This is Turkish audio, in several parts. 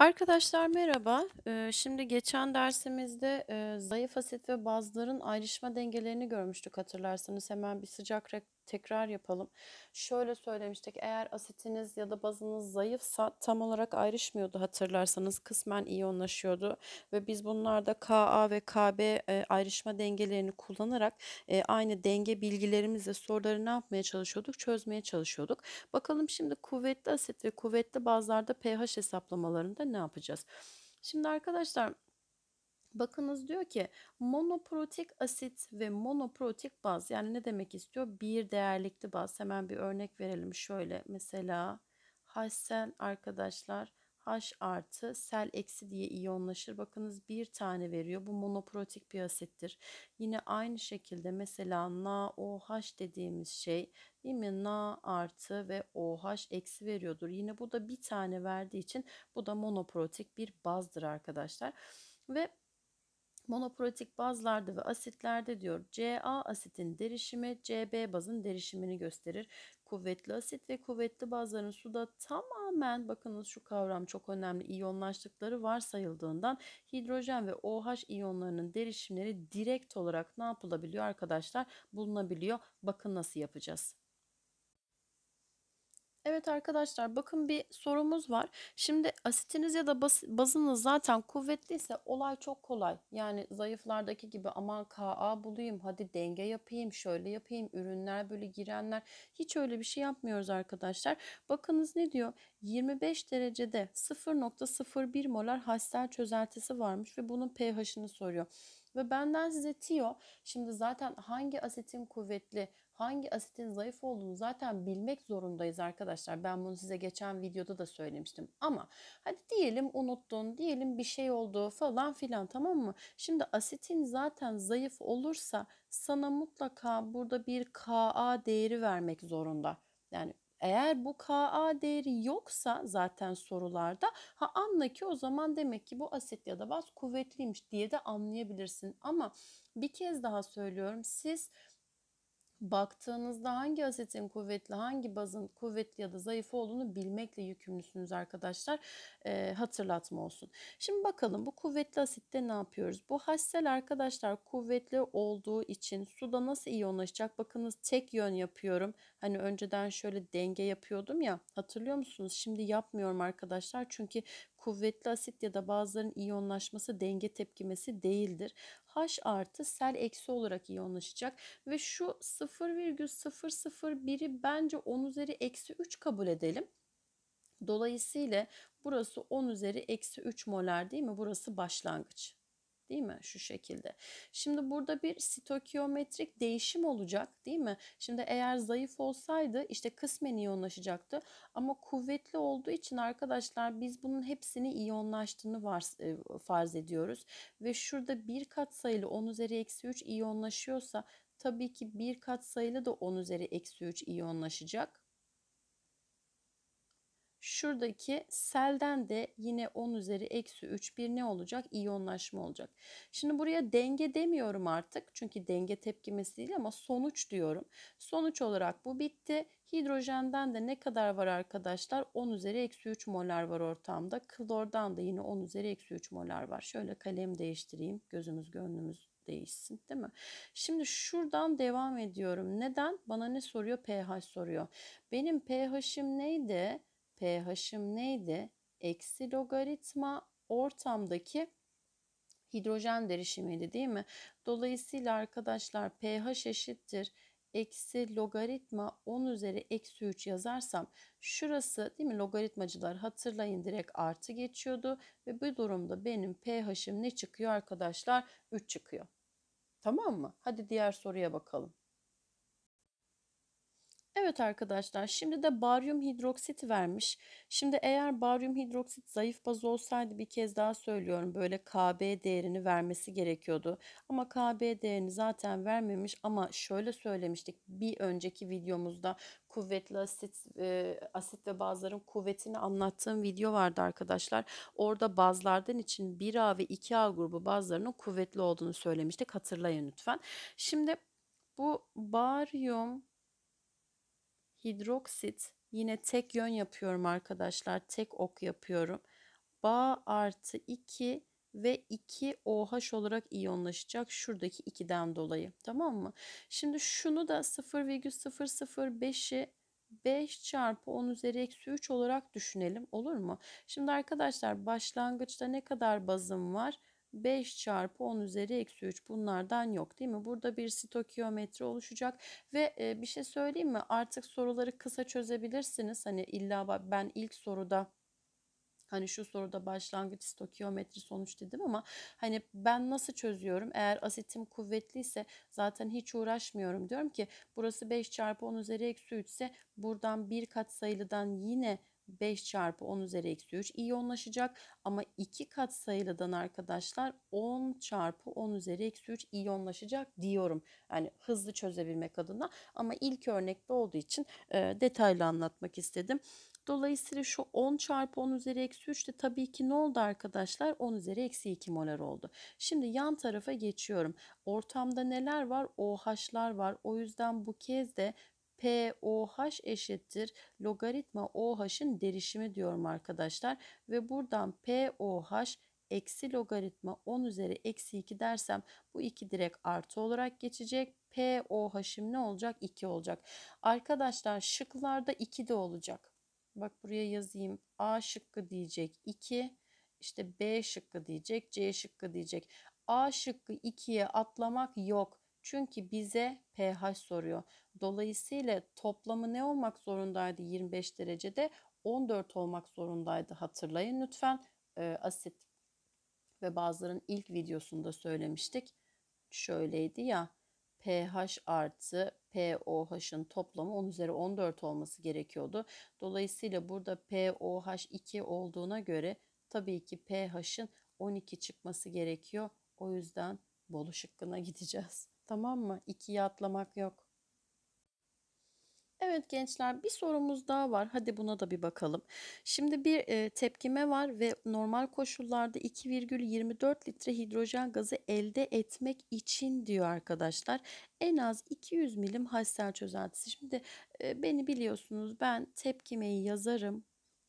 Arkadaşlar merhaba. Ee, şimdi geçen dersimizde e, zayıf asit ve bazların ayrışma dengelerini görmüştük hatırlarsanız. Hemen bir sıcak tekrar yapalım. Şöyle söylemiştik eğer asitiniz ya da bazınız zayıfsa tam olarak ayrışmıyordu hatırlarsanız kısmen iyonlaşıyordu ve biz bunlarda Ka ve Kb e, ayrışma dengelerini kullanarak e, aynı denge bilgilerimizle soruları ne yapmaya çalışıyorduk çözmeye çalışıyorduk. Bakalım şimdi kuvvetli asit ve kuvvetli bazlarda pH hesaplamalarında ne yapacağız? Şimdi arkadaşlar Bakınız diyor ki monoprotik asit ve monoprotik baz yani ne demek istiyor? Bir değerlikli baz. Hemen bir örnek verelim şöyle mesela HCl arkadaşlar H artı sel eksi diye iyonlaşır. Bakınız bir tane veriyor. Bu monoprotik bir asittir. Yine aynı şekilde mesela NaOH dediğimiz şey değil mi? Na artı ve OH eksi veriyordur. Yine bu da bir tane verdiği için bu da monoprotik bir bazdır arkadaşlar. Ve monoprotik bazlarda ve asitlerde diyor CA asitin derişimi CB bazın derişimini gösterir. Kuvvetli asit ve kuvvetli bazların suda tamamen bakınız şu kavram çok önemli iyonlaştıkları varsayıldığından hidrojen ve OH iyonlarının derişimleri direkt olarak ne yapılabiliyor arkadaşlar bulunabiliyor. Bakın nasıl yapacağız. Evet arkadaşlar bakın bir sorumuz var. Şimdi asitiniz ya da bas, bazınız zaten kuvvetliyse olay çok kolay. Yani zayıflardaki gibi aman KA bulayım hadi denge yapayım şöyle yapayım ürünler böyle girenler. Hiç öyle bir şey yapmıyoruz arkadaşlar. Bakınız ne diyor 25 derecede 0.01 molar hastel çözeltisi varmış ve bunun pH'ini soruyor. Ve benden size Tio. şimdi zaten hangi asitin kuvvetli hangi asitin zayıf olduğunu zaten bilmek zorundayız arkadaşlar. Ben bunu size geçen videoda da söylemiştim. Ama hadi diyelim unuttun, diyelim bir şey oldu falan filan tamam mı? Şimdi asitin zaten zayıf olursa sana mutlaka burada bir Ka değeri vermek zorunda. Yani eğer bu Ka değeri yoksa zaten sorularda ha anla ki o zaman demek ki bu asit ya da baz kuvvetliymiş diye de anlayabilirsin. Ama bir kez daha söylüyorum siz baktığınızda hangi asetin kuvvetli, hangi bazın kuvvetli ya da zayıf olduğunu bilmekle yükümlüsünüz arkadaşlar. E, hatırlatma olsun. Şimdi bakalım bu kuvvetli asitte ne yapıyoruz? Bu hassel arkadaşlar kuvvetli olduğu için suda nasıl iyonlaşacak? Bakınız tek yön yapıyorum. Hani önceden şöyle denge yapıyordum ya hatırlıyor musunuz? Şimdi yapmıyorum arkadaşlar çünkü kuvvetli asit ya da bazıların iyonlaşması denge tepkimesi değildir. H artı sel eksi olarak iyonlaşacak ve şu 0,001'i bence 10 üzeri eksi 3 kabul edelim. Dolayısıyla burası 10 üzeri eksi 3 molar değil mi? Burası başlangıç değil mi? Şu şekilde. Şimdi burada bir sitokiyometrik değişim olacak değil mi? Şimdi eğer zayıf olsaydı işte kısmen iyonlaşacaktı ama kuvvetli olduğu için arkadaşlar biz bunun hepsini iyonlaştığını e, farz ediyoruz ve şurada bir katsayılı 10 üzeri eksi 3 iyonlaşıyorsa tabii ki bir katsayılı da 10 üzeri eksi 3 iyonlaşacak. Şuradaki selden de yine 10 üzeri eksi 3 bir ne olacak? İyonlaşma olacak. Şimdi buraya denge demiyorum artık. Çünkü denge tepkimesi değil ama sonuç diyorum. Sonuç olarak bu bitti. Hidrojenden de ne kadar var arkadaşlar? 10 üzeri eksi 3 molar var ortamda. Klordan da yine 10 üzeri eksi 3 molar var. Şöyle kalem değiştireyim. Gözümüz gönlümüz değişsin değil mi? Şimdi şuradan devam ediyorum. Neden? Bana ne soruyor? pH soruyor. Benim pH'im neydi? pH'im neydi? Eksi logaritma ortamdaki hidrojen derişimiydi değil mi? Dolayısıyla arkadaşlar pH eşittir. Eksi logaritma 10 üzeri eksi 3 yazarsam şurası değil mi logaritmacılar hatırlayın direkt artı geçiyordu. Ve bu durumda benim pH'im ne çıkıyor arkadaşlar? 3 çıkıyor. Tamam mı? Hadi diğer soruya bakalım. Evet arkadaşlar şimdi de baryum hidroksit vermiş. Şimdi eğer baryum hidroksit zayıf baz olsaydı bir kez daha söylüyorum böyle KB değerini vermesi gerekiyordu. Ama KB değerini zaten vermemiş ama şöyle söylemiştik bir önceki videomuzda kuvvetli asit, e, asit ve bazların kuvvetini anlattığım video vardı arkadaşlar. Orada bazlardan için 1A ve 2A grubu bazlarının kuvvetli olduğunu söylemiştik hatırlayın lütfen. Şimdi bu baryum hidroksit yine tek yön yapıyorum arkadaşlar. Tek ok yapıyorum. Ba artı 2 ve 2 OH olarak iyonlaşacak şuradaki 2'den dolayı. Tamam mı? Şimdi şunu da 0,005'i 5 çarpı 10 üzeri eksi 3 olarak düşünelim olur mu? Şimdi arkadaşlar başlangıçta ne kadar bazım var? 5 çarpı 10 üzeri eksi 3 bunlardan yok değil mi? Burada bir sitokiyometri oluşacak ve e, bir şey söyleyeyim mi? Artık soruları kısa çözebilirsiniz. Hani illa ben ilk soruda Hani şu soruda başlangıç stokiyometri sonuç dedim ama hani ben nasıl çözüyorum? Eğer asitim kuvvetliyse zaten hiç uğraşmıyorum. Diyorum ki burası 5 çarpı 10 üzeri eksi 3 ise buradan bir kat sayılıdan yine 5 çarpı 10 üzeri eksi 3 iyonlaşacak. Ama 2 kat sayılıdan arkadaşlar 10 çarpı 10 üzeri eksi 3 iyonlaşacak diyorum. Yani hızlı çözebilmek adına ama ilk örnekte olduğu için e, detaylı anlatmak istedim. Dolayısıyla şu 10 çarpı 10 üzeri eksi 3 de tabii ki ne oldu arkadaşlar? 10 üzeri eksi 2 molar oldu. Şimdi yan tarafa geçiyorum. Ortamda neler var? OH'lar var. O yüzden bu kez de POH eşittir logaritma OH'ın derişimi diyorum arkadaşlar. Ve buradan POH eksi logaritma 10 üzeri eksi 2 dersem bu 2 direkt artı olarak geçecek. POH'im ne olacak? 2 olacak. Arkadaşlar şıklarda 2 de olacak. Bak buraya yazayım. A şıkkı diyecek 2. İşte B şıkkı diyecek. C şıkkı diyecek. A şıkkı 2'ye atlamak yok. Çünkü bize pH soruyor. Dolayısıyla toplamı ne olmak zorundaydı 25 derecede? 14 olmak zorundaydı hatırlayın lütfen. E, asit ve bazıların ilk videosunda söylemiştik. Şöyleydi ya pH artı POH'ın toplamı 10 üzeri 14 olması gerekiyordu. Dolayısıyla burada POH 2 olduğuna göre tabii ki pH'ın 12 çıkması gerekiyor. O yüzden Bolu şıkkına gideceğiz. Tamam mı? İkiye atlamak yok. Evet gençler bir sorumuz daha var. Hadi buna da bir bakalım. Şimdi bir e, tepkime var ve normal koşullarda 2,24 litre hidrojen gazı elde etmek için diyor arkadaşlar. En az 200 milim hastane çözeltisi. Şimdi e, beni biliyorsunuz ben tepkimeyi yazarım.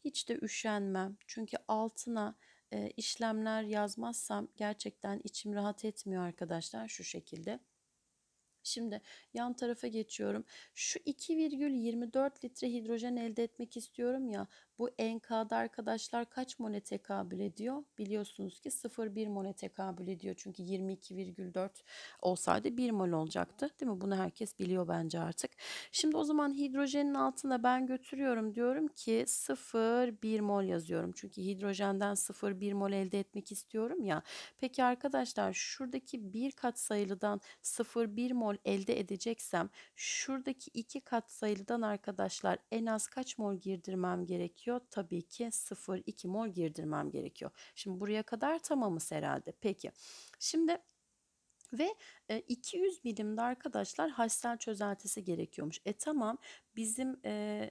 Hiç de üşenmem. Çünkü altına e, işlemler yazmazsam gerçekten içim rahat etmiyor arkadaşlar şu şekilde. Şimdi yan tarafa geçiyorum. Şu 2,24 litre hidrojen elde etmek istiyorum ya. Bu NK'da arkadaşlar kaç mole kabul ediyor? Biliyorsunuz ki 0,1 mole kabul ediyor. Çünkü 22,4 olsaydı 1 mol olacaktı. Değil mi? Bunu herkes biliyor bence artık. Şimdi o zaman hidrojenin altına ben götürüyorum. Diyorum ki 0,1 mol yazıyorum. Çünkü hidrojenden 0,1 mol elde etmek istiyorum ya. Peki arkadaşlar şuradaki bir kat sayılıdan 0,1 mol elde edeceksem şuradaki iki kat sayılıdan arkadaşlar en az kaç mol girdirmem gerekiyor? gerekiyor? Tabii ki 0,2 mol girdirmem gerekiyor. Şimdi buraya kadar tamamız herhalde. Peki. Şimdi ve 200 e, milimde arkadaşlar haşsel çözeltisi gerekiyormuş. E tamam bizim e,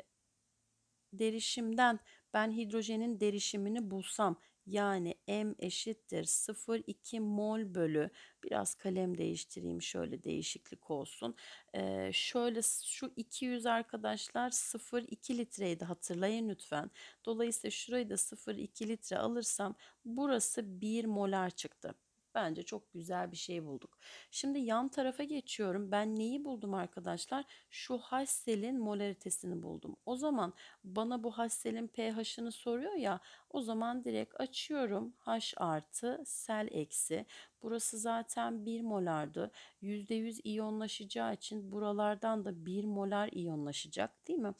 derişimden ben hidrojenin derişimini bulsam yani M eşittir 0,2 mol bölü biraz kalem değiştireyim şöyle değişiklik olsun. Ee, şöyle şu 200 arkadaşlar 0,2 litreydi hatırlayın lütfen. Dolayısıyla şurayı da 0,2 litre alırsam burası 1 molar çıktı. Bence çok güzel bir şey bulduk. Şimdi yan tarafa geçiyorum. Ben neyi buldum arkadaşlar? Şu hasselin molaritesini buldum. O zaman bana bu hasselin pH'ını soruyor ya. O zaman direkt açıyorum. H artı sel eksi. Burası zaten 1 molardı. %100 iyonlaşacağı için buralardan da 1 molar iyonlaşacak değil mi?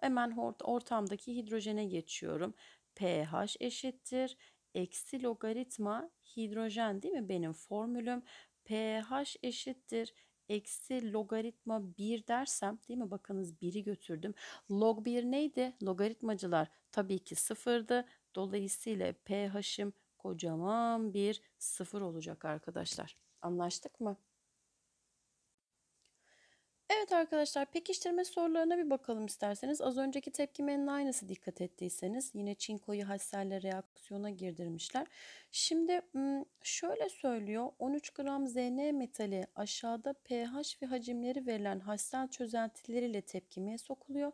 Hemen ortamdaki hidrojene geçiyorum. pH eşittir. Eksi logaritma hidrojen değil mi? Benim formülüm pH eşittir eksi logaritma 1 dersem değil mi? Bakınız 1'i götürdüm. Log 1 neydi? Logaritmacılar tabii ki sıfırdı. Dolayısıyla pH'im kocaman bir sıfır olacak arkadaşlar. Anlaştık mı? Evet arkadaşlar pekiştirme sorularına bir bakalım isterseniz. Az önceki tepkimenin aynısı dikkat ettiyseniz yine çinkoyu hasselle reaksiyona girdirmişler. Şimdi şöyle söylüyor 13 gram Zn metali aşağıda pH ve hacimleri verilen hassel çözeltileriyle tepkimeye sokuluyor.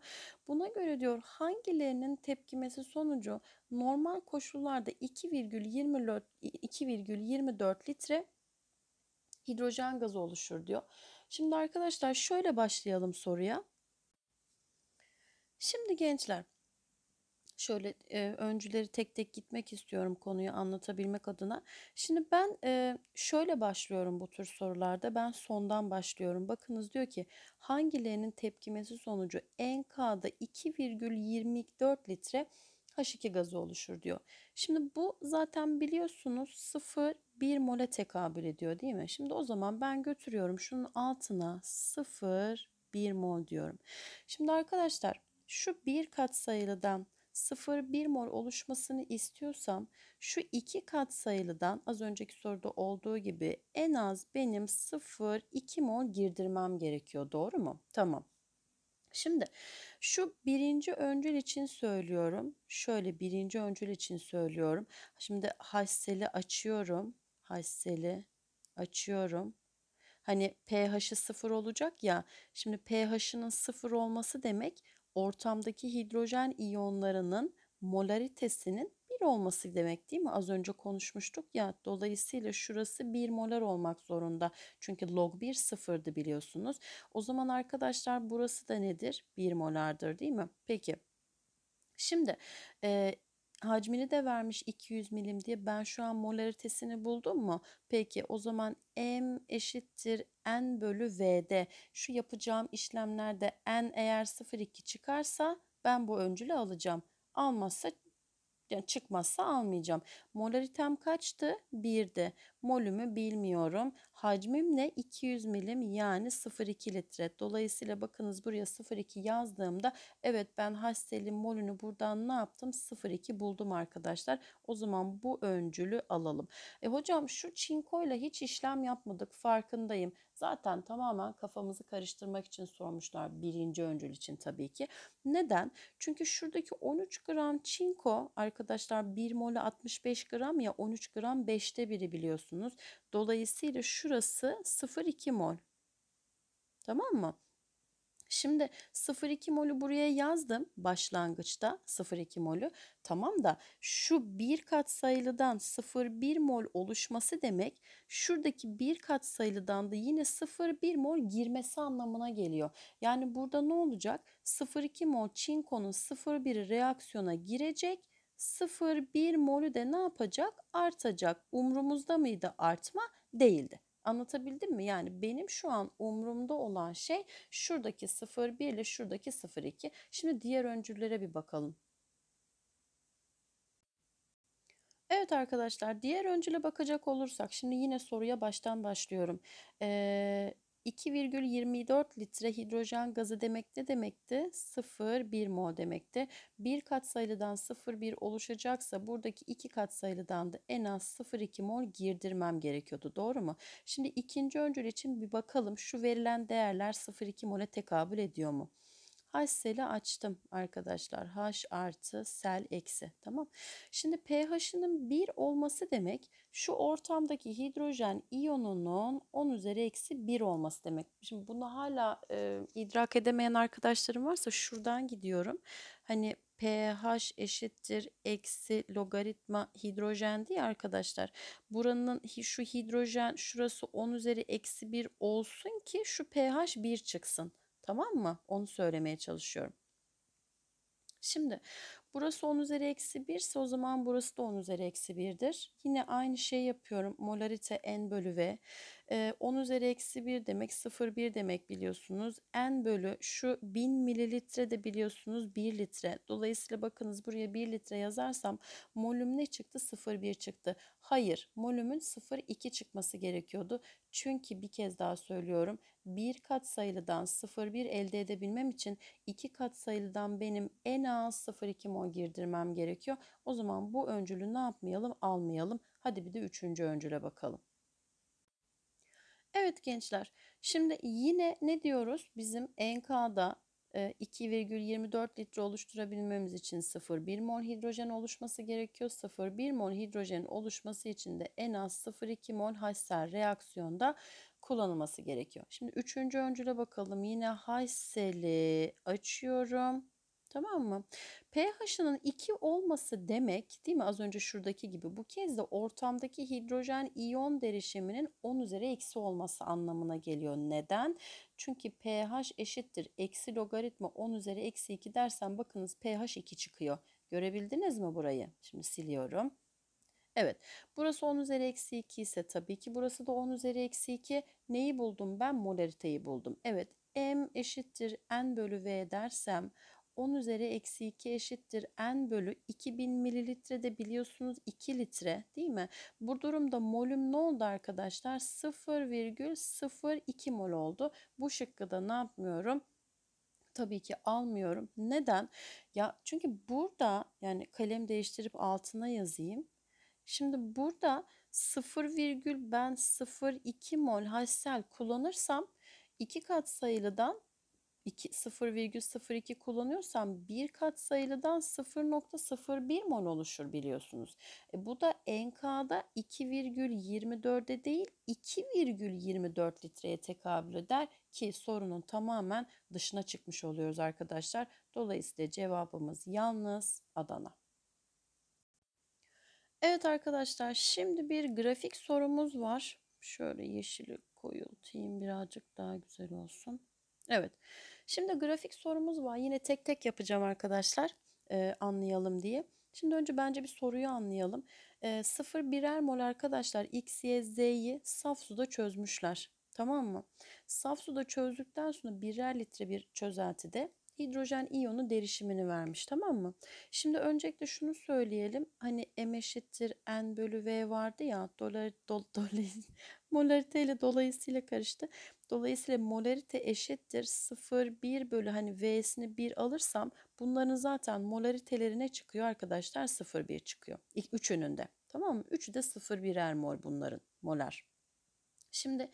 Buna göre diyor hangilerinin tepkimesi sonucu normal koşullarda 2,24 litre hidrojen gazı oluşur diyor. Şimdi arkadaşlar şöyle başlayalım soruya. Şimdi gençler şöyle e, öncüleri tek tek gitmek istiyorum konuyu anlatabilmek adına. Şimdi ben e, şöyle başlıyorum bu tür sorularda. Ben sondan başlıyorum. Bakınız diyor ki hangilerinin tepkimesi sonucu NK'da 2,24 litre H2 gazı oluşur diyor. Şimdi bu zaten biliyorsunuz 0 1 mole tekabül ediyor değil mi? Şimdi o zaman ben götürüyorum şunun altına 0 1 mol diyorum. Şimdi arkadaşlar şu bir kat sayılıdan katsayılıdan 0,1 mol oluşmasını istiyorsam şu iki kat sayılıdan az önceki soruda olduğu gibi en az benim 0,2 mol girdirmem gerekiyor. Doğru mu? Tamam. Şimdi şu birinci öncül için söylüyorum. Şöyle birinci öncül için söylüyorum. Şimdi hasseli açıyorum. HCl'i açıyorum. Hani pH'i sıfır olacak ya. Şimdi pH'ının sıfır olması demek ortamdaki hidrojen iyonlarının molaritesinin bir olması demek değil mi? Az önce konuşmuştuk ya. Dolayısıyla şurası bir molar olmak zorunda. Çünkü log bir sıfırdı biliyorsunuz. O zaman arkadaşlar burası da nedir? Bir molardır değil mi? Peki. Şimdi e, hacmini de vermiş 200 milim diye ben şu an molaritesini buldum mu? Peki o zaman M eşittir N bölü V'de şu yapacağım işlemlerde N eğer 0,2 çıkarsa ben bu öncülü alacağım. Almazsa yani çıkmazsa almayacağım. Molaritem kaçtı? 1'di. Molümü bilmiyorum. Hacmim ne? 200 milim yani 0,2 litre. Dolayısıyla bakınız buraya 0,2 yazdığımda evet ben hastelin molünü buradan ne yaptım? 0,2 buldum arkadaşlar. O zaman bu öncülü alalım. E hocam şu çinkoyla hiç işlem yapmadık farkındayım. Zaten tamamen kafamızı karıştırmak için sormuşlar birinci öncül için tabii ki. Neden? Çünkü şuradaki 13 gram çinko arkadaşlar 1 mole 65 gram ya 13 gram 5'te biri biliyorsunuz. Dolayısıyla şurası 0,2 mol. Tamam mı? Şimdi 0,2 mol'ü buraya yazdım başlangıçta 0,2 mol'ü. Tamam da şu bir kat sayılıdan 0,1 mol oluşması demek şuradaki bir kat sayılıdan da yine 0,1 mol girmesi anlamına geliyor. Yani burada ne olacak? 0,2 mol çinkonun 0,1 reaksiyona girecek. 0,1 molü de ne yapacak? Artacak. Umrumuzda mıydı artma? Değildi. Anlatabildim mi? Yani benim şu an umurumda olan şey şuradaki 0,1 ile şuradaki 0,2. Şimdi diğer öncüllere bir bakalım. Evet arkadaşlar diğer öncüle bakacak olursak şimdi yine soruya baştan başlıyorum. Ee, 2,24 litre hidrojen gazı demek ne demekti? 0,1 mol demekti. Bir katsayılıdan 0, 1 oluşacaksa buradaki iki katsayılıdan da en az 0,2 mol girdirmem gerekiyordu. Doğru mu? Şimdi ikinci öncül için bir bakalım şu verilen değerler 0,2 mole tekabül ediyor mu? Hs'li açtım arkadaşlar. H artı sel eksi. Tamam. Şimdi pH'inin 1 olması demek şu ortamdaki hidrojen iyonunun 10 üzeri eksi 1 olması demek. Şimdi bunu hala e, idrak edemeyen arkadaşlarım varsa şuradan gidiyorum. Hani pH eşittir eksi logaritma hidrojen diye arkadaşlar. Buranın şu hidrojen şurası 10 üzeri eksi 1 olsun ki şu pH 1 çıksın. Tamam mı? Onu söylemeye çalışıyorum. Şimdi burası 10 üzeri eksi 1 ise o zaman burası da 10 üzeri eksi 1'dir. Yine aynı şeyi yapıyorum. Molarite n bölü v. E, 10 üzeri eksi 1 demek 0,1 demek biliyorsunuz. N bölü şu 1000 mililitre de biliyorsunuz 1 litre. Dolayısıyla bakınız buraya 1 litre yazarsam molüm ne çıktı? 0,1 çıktı. Hayır molümün 0,2 çıkması gerekiyordu. Çünkü bir kez daha söylüyorum bir kat sayılıdan 0,1 elde edebilmem için iki kat sayılıdan benim en az 0,2 mol girdirmem gerekiyor. O zaman bu öncülü ne yapmayalım? Almayalım. Hadi bir de üçüncü öncüle bakalım. Evet gençler şimdi yine ne diyoruz? Bizim NK'da 2,24 litre oluşturabilmemiz için 0,1 mol hidrojen oluşması gerekiyor. 0,1 mol hidrojenin oluşması için de en az 0,2 mol Hassel reaksiyonda kullanılması gerekiyor. Şimdi üçüncü öncüle bakalım. Yine Hassel'i açıyorum. Tamam mı? pH'ının 2 olması demek değil mi? Az önce şuradaki gibi bu kez de ortamdaki hidrojen iyon derişiminin 10 üzeri eksi olması anlamına geliyor. Neden? Çünkü pH eşittir. Eksi logaritma 10 üzeri eksi 2 dersen bakınız pH 2 çıkıyor. Görebildiniz mi burayı? Şimdi siliyorum. Evet burası 10 üzeri eksi 2 ise tabii ki burası da 10 üzeri eksi 2. Neyi buldum ben? Molariteyi buldum. Evet m eşittir n bölü v dersem 10 üzeri eksi 2 eşittir n bölü 2000 mililitre de biliyorsunuz 2 litre değil mi? Bu durumda molüm ne oldu arkadaşlar? 0,02 mol oldu. Bu şıkkı da ne yapmıyorum? Tabii ki almıyorum. Neden? Ya çünkü burada yani kalem değiştirip altına yazayım. Şimdi burada 0, ben 0,2 mol hassel kullanırsam 2 katsayılıdan 0,02 kullanıyorsam bir kat katsayılıdan 0.01 mol oluşur biliyorsunuz. E bu da NK'da 2,24'e değil 2,24 litreye tekabül eder ki sorunun tamamen dışına çıkmış oluyoruz arkadaşlar. Dolayısıyla cevabımız yalnız Adana. Evet arkadaşlar şimdi bir grafik sorumuz var. Şöyle yeşili koyultayım birazcık daha güzel olsun. Evet. Şimdi grafik sorumuz var. Yine tek tek yapacağım arkadaşlar e, anlayalım diye. Şimdi önce bence bir soruyu anlayalım. E, 0 birer mol arkadaşlar X, Y, Z'yi saf suda çözmüşler. Tamam mı? Saf suda çözdükten sonra birer litre bir çözeltide hidrojen iyonu derişimini vermiş tamam mı? Şimdi öncelikle şunu söyleyelim. Hani M eşittir N bölü V vardı ya dolar, do, dolayı, molarite ile dolayısıyla karıştı. Dolayısıyla molarite eşittir 0, 1 bölü hani V'sini 1 alırsam bunların zaten molaritelerine çıkıyor arkadaşlar? 0, 1 çıkıyor. İlk üçünün de. Tamam mı? Üçü de 0, birer mol bunların. Molar. Şimdi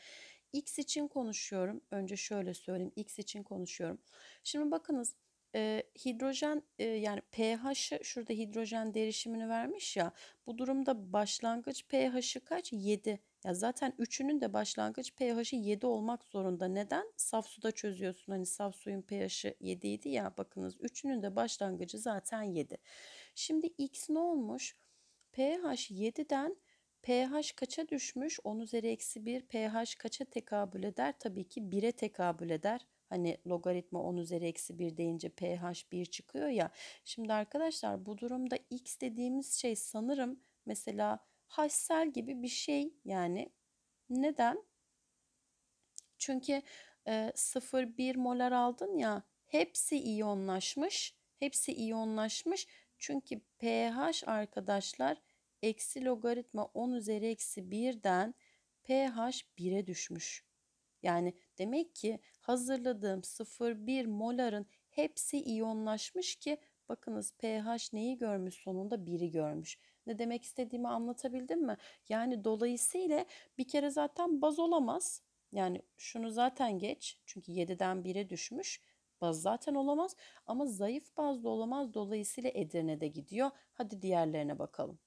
X için konuşuyorum. Önce şöyle söyleyeyim. X için konuşuyorum. Şimdi bakınız e, hidrojen e, yani pH'ı şurada hidrojen derişimini vermiş ya. Bu durumda başlangıç pH'ı kaç? 7. Ya zaten üçünün de başlangıç pH'i 7 olmak zorunda. Neden? Saf suda çözüyorsun. Hani saf suyun pH'i 7 idi ya bakınız. Üçünün de başlangıcı zaten 7. Şimdi X ne olmuş? pH 7'den pH kaça düşmüş? 10 üzeri eksi 1 pH kaça tekabül eder? Tabii ki 1'e tekabül eder. Hani logaritma 10 üzeri eksi 1 deyince pH 1 çıkıyor ya. Şimdi arkadaşlar bu durumda x dediğimiz şey sanırım mesela hassel gibi bir şey yani. Neden? Çünkü e, 0,1 molar aldın ya hepsi iyonlaşmış. Hepsi iyonlaşmış. Çünkü pH arkadaşlar eksi logaritma 10 üzeri eksi 1'den pH 1'e düşmüş. Yani demek ki hazırladığım 0,1 moların hepsi iyonlaşmış ki bakınız pH neyi görmüş sonunda 1'i görmüş. Ne demek istediğimi anlatabildim mi? Yani dolayısıyla bir kere zaten baz olamaz. Yani şunu zaten geç. Çünkü 7'den 1'e düşmüş. Baz zaten olamaz ama zayıf baz da olamaz. Dolayısıyla Edirne'de gidiyor. Hadi diğerlerine bakalım.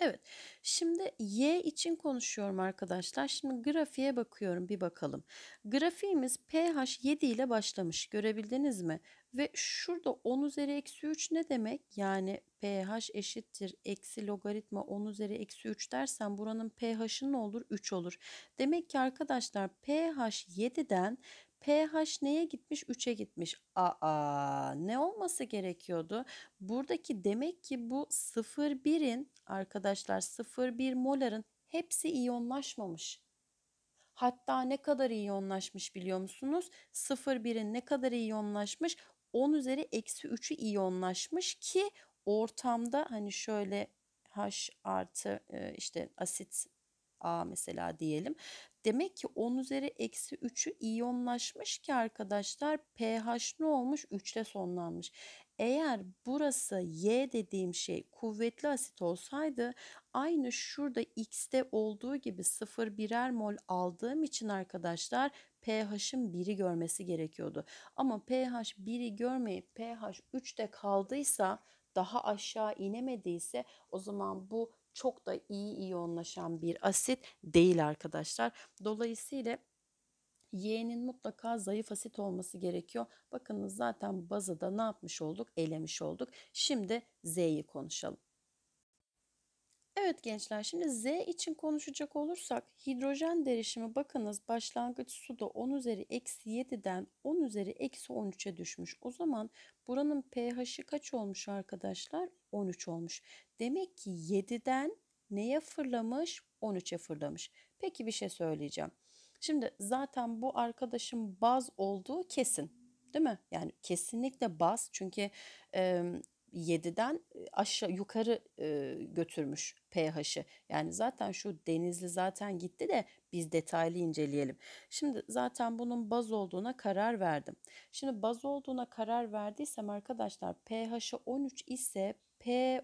Evet. Şimdi y için konuşuyorum arkadaşlar. Şimdi grafiğe bakıyorum bir bakalım. Grafiğimiz pH 7 ile başlamış. Görebildiniz mi? Ve şurada 10 üzeri eksi 3 ne demek? Yani pH eşittir eksi logaritma 10 üzeri eksi 3 dersen buranın pH'ı ne olur? 3 olur. Demek ki arkadaşlar pH 7'den pH neye gitmiş? 3'e gitmiş. Aa ne olması gerekiyordu? Buradaki demek ki bu 0,1'in arkadaşlar 0,1 moların hepsi iyonlaşmamış. Hatta ne kadar iyonlaşmış biliyor musunuz? 0,1'in ne kadar iyonlaşmış? 10 üzeri eksi 3'ü iyonlaşmış ki ortamda hani şöyle H artı e, işte asit A mesela diyelim. Demek ki 10 üzeri eksi 3'ü iyonlaşmış ki arkadaşlar pH ne olmuş? 3'te sonlanmış. Eğer burası Y dediğim şey kuvvetli asit olsaydı aynı şurada X'te olduğu gibi birer mol aldığım için arkadaşlar pH'ın 1'i görmesi gerekiyordu. Ama pH 1'i görmeyip pH 3'te kaldıysa daha aşağı inemediyse o zaman bu çok da iyi iyonlaşan bir asit değil arkadaşlar. Dolayısıyla Y'nin mutlaka zayıf asit olması gerekiyor. Bakınız zaten bazı da ne yapmış olduk? Elemiş olduk. Şimdi Z'yi konuşalım. Evet gençler şimdi Z için konuşacak olursak hidrojen derişimi bakınız başlangıç suda 10 üzeri eksi 7'den 10 üzeri eksi 13'e düşmüş. O zaman buranın pH'i kaç olmuş arkadaşlar? 13 olmuş. Demek ki 7'den neye fırlamış? 13'e fırlamış. Peki bir şey söyleyeceğim. Şimdi zaten bu arkadaşın baz olduğu kesin değil mi? Yani kesinlikle baz çünkü e, 7'den aşağı yukarı e, götürmüş pH'i. Yani zaten şu denizli zaten gitti de biz detaylı inceleyelim. Şimdi zaten bunun baz olduğuna karar verdim. Şimdi baz olduğuna karar verdiysem arkadaşlar pH'i 13 ise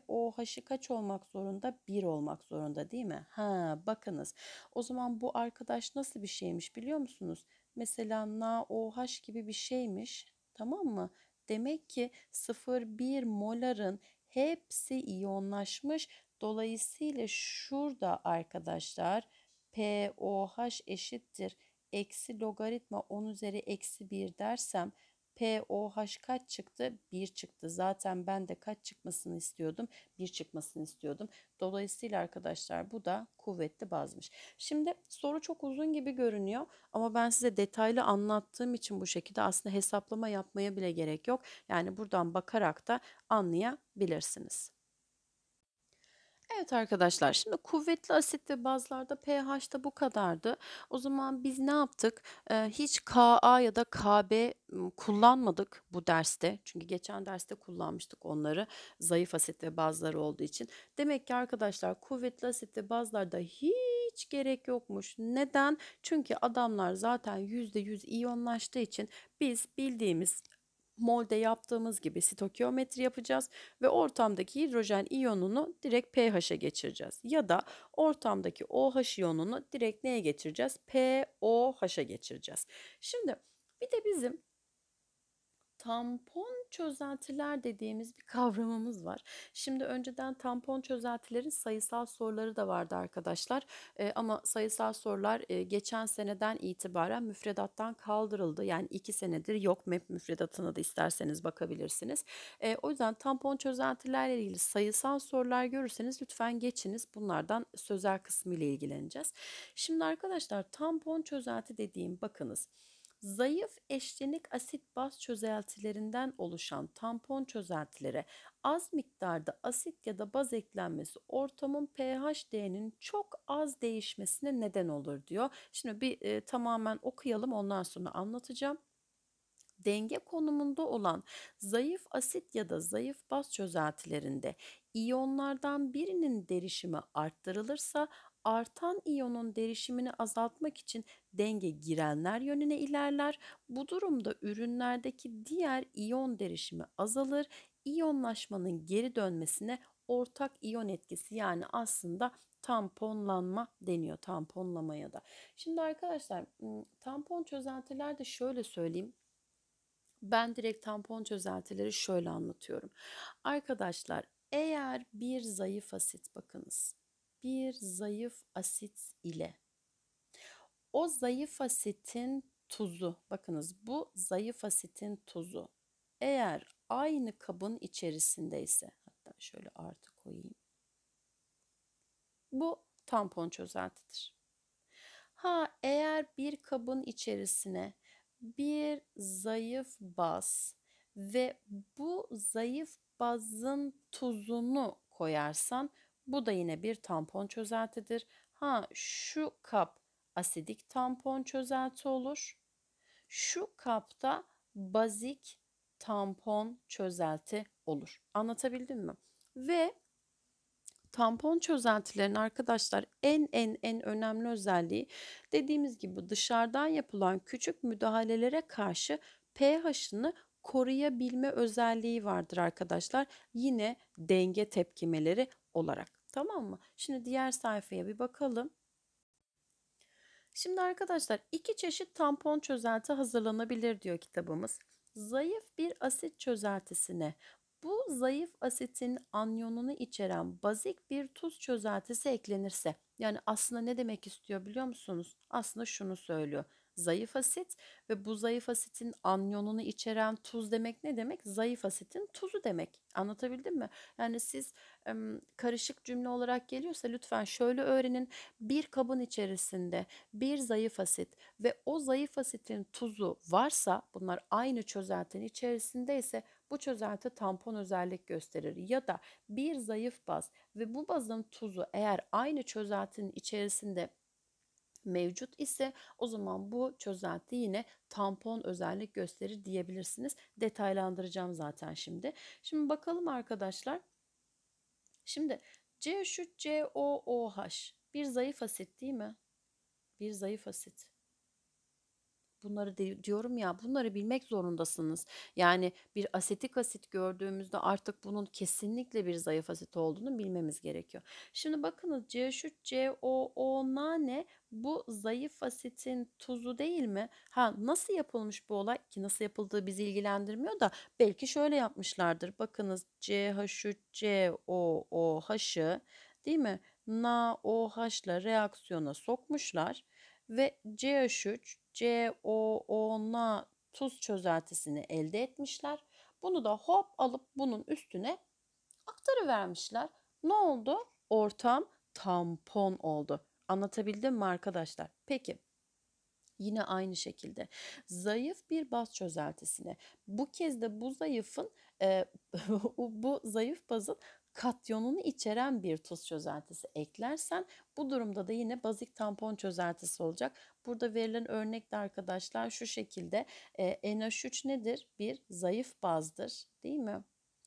POH'ı kaç olmak zorunda? 1 olmak zorunda değil mi? Ha bakınız. O zaman bu arkadaş nasıl bir şeymiş biliyor musunuz? Mesela NaOH gibi bir şeymiş. Tamam mı? Demek ki 0,1 moların hepsi iyonlaşmış. Dolayısıyla şurada arkadaşlar POH eşittir. Eksi logaritma 10 üzeri eksi 1 dersem POH kaç çıktı? 1 çıktı. Zaten ben de kaç çıkmasını istiyordum? 1 çıkmasını istiyordum. Dolayısıyla arkadaşlar bu da kuvvetli bazmış. Şimdi soru çok uzun gibi görünüyor ama ben size detaylı anlattığım için bu şekilde aslında hesaplama yapmaya bile gerek yok. Yani buradan bakarak da anlayabilirsiniz. Evet arkadaşlar şimdi kuvvetli asit ve bazlarda pH da bu kadardı. O zaman biz ne yaptık? Ee, hiç Ka ya da Kb kullanmadık bu derste. Çünkü geçen derste kullanmıştık onları. Zayıf asit ve bazları olduğu için. Demek ki arkadaşlar kuvvetli asit ve bazlarda hiç gerek yokmuş. Neden? Çünkü adamlar zaten %100 iyonlaştığı için biz bildiğimiz molde yaptığımız gibi sitokiyometri yapacağız ve ortamdaki hidrojen iyonunu direkt pH'e geçireceğiz. Ya da ortamdaki OH iyonunu direkt neye geçireceğiz? POH'a geçireceğiz. Şimdi bir de bizim tampon çözeltiler dediğimiz bir kavramımız var. Şimdi önceden tampon çözeltilerin sayısal soruları da vardı arkadaşlar. E, ama sayısal sorular e, geçen seneden itibaren müfredattan kaldırıldı. Yani iki senedir yok MEP müfredatına da isterseniz bakabilirsiniz. E, o yüzden tampon çözeltilerle ilgili sayısal sorular görürseniz lütfen geçiniz. Bunlardan sözel kısmı ile ilgileneceğiz. Şimdi arkadaşlar tampon çözelti dediğim bakınız zayıf eşlenik asit baz çözeltilerinden oluşan tampon çözeltilere az miktarda asit ya da baz eklenmesi ortamın pH değerinin çok az değişmesine neden olur diyor. Şimdi bir e, tamamen okuyalım ondan sonra anlatacağım denge konumunda olan zayıf asit ya da zayıf baz çözeltilerinde iyonlardan birinin derişimi arttırılırsa artan iyonun derişimini azaltmak için denge girenler yönüne ilerler. Bu durumda ürünlerdeki diğer iyon derişimi azalır. İyonlaşmanın geri dönmesine ortak iyon etkisi yani aslında tamponlanma deniyor tamponlamaya da. Şimdi arkadaşlar tampon çözeltiler de şöyle söyleyeyim. Ben direkt tampon çözeltileri şöyle anlatıyorum. Arkadaşlar eğer bir zayıf asit bakınız. Bir zayıf asit ile o zayıf asitin tuzu. Bakınız bu zayıf asitin tuzu. Eğer aynı kabın içerisindeyse hatta şöyle artı koyayım. Bu tampon çözeltidir. Ha eğer bir kabın içerisine bir zayıf baz ve bu zayıf bazın tuzunu koyarsan bu da yine bir tampon çözeltidir. Ha şu kap asidik tampon çözelti olur. Şu kapta bazik tampon çözelti olur. Anlatabildim mi? Ve tampon çözeltilerin arkadaşlar en en en önemli özelliği dediğimiz gibi dışarıdan yapılan küçük müdahalelere karşı pH'ını koruyabilme özelliği vardır arkadaşlar. Yine denge tepkimeleri olarak. Tamam mı? Şimdi diğer sayfaya bir bakalım. Şimdi arkadaşlar iki çeşit tampon çözelti hazırlanabilir diyor kitabımız. Zayıf bir asit çözeltisine bu zayıf asitin anyonunu içeren bazik bir tuz çözeltisi eklenirse yani aslında ne demek istiyor biliyor musunuz? Aslında şunu söylüyor zayıf asit ve bu zayıf asitin anyonunu içeren tuz demek ne demek? Zayıf asitin tuzu demek. Anlatabildim mi? Yani siz karışık cümle olarak geliyorsa lütfen şöyle öğrenin. Bir kabın içerisinde bir zayıf asit ve o zayıf asitin tuzu varsa bunlar aynı çözeltinin içerisinde ise bu çözelti tampon özellik gösterir ya da bir zayıf baz ve bu bazın tuzu eğer aynı çözeltinin içerisinde mevcut ise o zaman bu çözelti yine tampon özellik gösterir diyebilirsiniz. Detaylandıracağım zaten şimdi. Şimdi bakalım arkadaşlar. Şimdi C3COOH bir zayıf asit değil mi? Bir zayıf asit bunları de, diyorum ya bunları bilmek zorundasınız. Yani bir asetik asit gördüğümüzde artık bunun kesinlikle bir zayıf asit olduğunu bilmemiz gerekiyor. Şimdi bakınız C3 COO nane bu zayıf asitin tuzu değil mi? Ha nasıl yapılmış bu olay ki nasıl yapıldığı bizi ilgilendirmiyor da belki şöyle yapmışlardır. Bakınız CH3 COOH'ı değil mi? NaOH'la reaksiyona sokmuşlar ve CH3 COO'na tuz çözeltisini elde etmişler. Bunu da hop alıp bunun üstüne aktarıvermişler. Ne oldu? Ortam tampon oldu. Anlatabildim mi arkadaşlar? Peki yine aynı şekilde zayıf bir baz çözeltisine bu kez de bu zayıfın e, bu zayıf bazın katyonunu içeren bir tuz çözeltisi eklersen bu durumda da yine bazik tampon çözeltisi olacak. Burada verilen örnek de arkadaşlar şu şekilde e, NH3 nedir? Bir zayıf bazdır değil mi?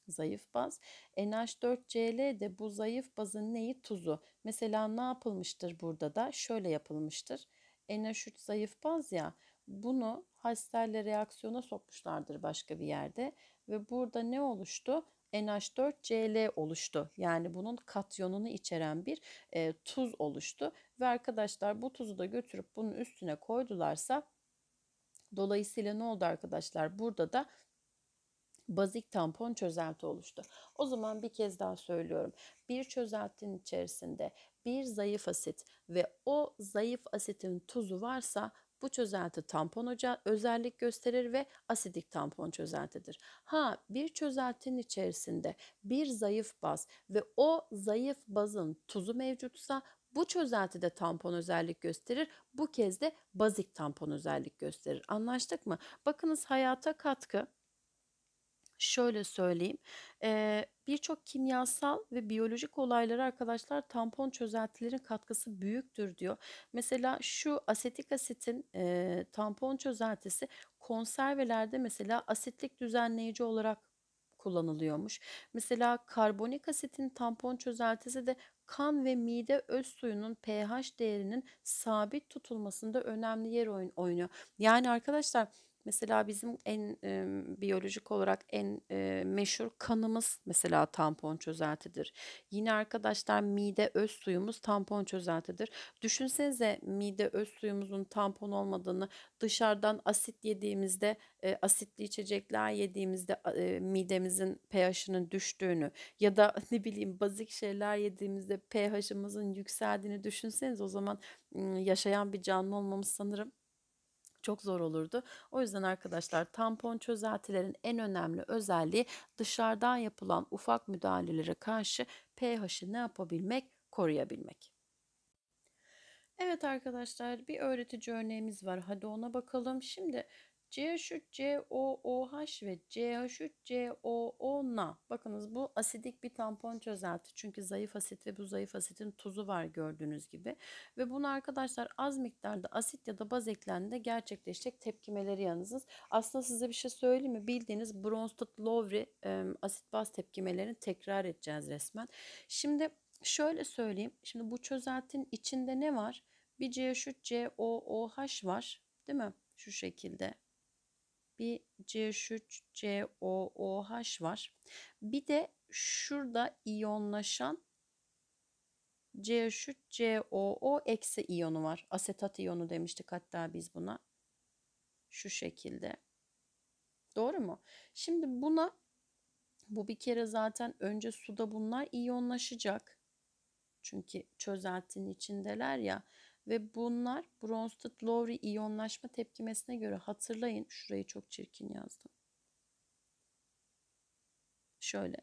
Zayıf baz. NH4Cl de bu zayıf bazın neyi? Tuzu. Mesela ne yapılmıştır burada da? Şöyle yapılmıştır. NH3 zayıf baz ya bunu Hastell'le reaksiyona sokmuşlardır başka bir yerde ve burada ne oluştu? NH4Cl oluştu. Yani bunun katyonunu içeren bir e, tuz oluştu. Ve arkadaşlar bu tuzu da götürüp bunun üstüne koydularsa dolayısıyla ne oldu arkadaşlar? Burada da bazik tampon çözelti oluştu. O zaman bir kez daha söylüyorum. Bir çözeltinin içerisinde bir zayıf asit ve o zayıf asitin tuzu varsa bu çözelti tampon özellik gösterir ve asidik tampon çözeltidir. Ha bir çözeltinin içerisinde bir zayıf baz ve o zayıf bazın tuzu mevcutsa bu çözelti de tampon özellik gösterir. Bu kez de bazik tampon özellik gösterir. Anlaştık mı? Bakınız hayata katkı şöyle söyleyeyim. Birçok kimyasal ve biyolojik olaylara arkadaşlar tampon çözeltilerin katkısı büyüktür diyor. Mesela şu asetik asitin tampon çözeltisi konservelerde mesela asitlik düzenleyici olarak kullanılıyormuş. Mesela karbonik asitin tampon çözeltisi de kan ve mide öz suyunun pH değerinin sabit tutulmasında önemli yer oynuyor. Yani arkadaşlar Mesela bizim en e, biyolojik olarak en e, meşhur kanımız mesela tampon çözeltidir. Yine arkadaşlar mide öz suyumuz tampon çözeltidir. Düşünsenize mide öz suyumuzun tampon olmadığını dışarıdan asit yediğimizde e, asitli içecekler yediğimizde e, midemizin pH'ının düştüğünü ya da ne bileyim bazik şeyler yediğimizde pH'ımızın yükseldiğini düşünseniz o zaman yaşayan bir canlı olmamız sanırım çok zor olurdu. O yüzden arkadaşlar tampon çözeltilerin en önemli özelliği dışarıdan yapılan ufak müdahalelere karşı pH'i ne yapabilmek? Koruyabilmek. Evet arkadaşlar bir öğretici örneğimiz var. Hadi ona bakalım. Şimdi CH3COOH ve CH3COONA. Bakınız bu asidik bir tampon çözelti. Çünkü zayıf asit ve bu zayıf asitin tuzu var gördüğünüz gibi. Ve bunu arkadaşlar az miktarda asit ya da baz eklendiğinde gerçekleşecek tepkimeleri yalnızız. Aslında size bir şey söyleyeyim mi? Bildiğiniz Bronsted-Lowry asit baz tepkimelerini tekrar edeceğiz resmen. Şimdi şöyle söyleyeyim. Şimdi bu çözeltin içinde ne var? Bir CH3COOH var. Değil mi? Şu şekilde bir C3, CO, OH var. Bir de şurada iyonlaşan C3, COO eksi iyonu var. Asetat iyonu demiştik hatta biz buna. Şu şekilde. Doğru mu? Şimdi buna bu bir kere zaten önce suda bunlar iyonlaşacak. Çünkü çözeltinin içindeler ya. Ve bunlar Bronsted Lowry iyonlaşma tepkimesine göre hatırlayın. Şurayı çok çirkin yazdım. Şöyle.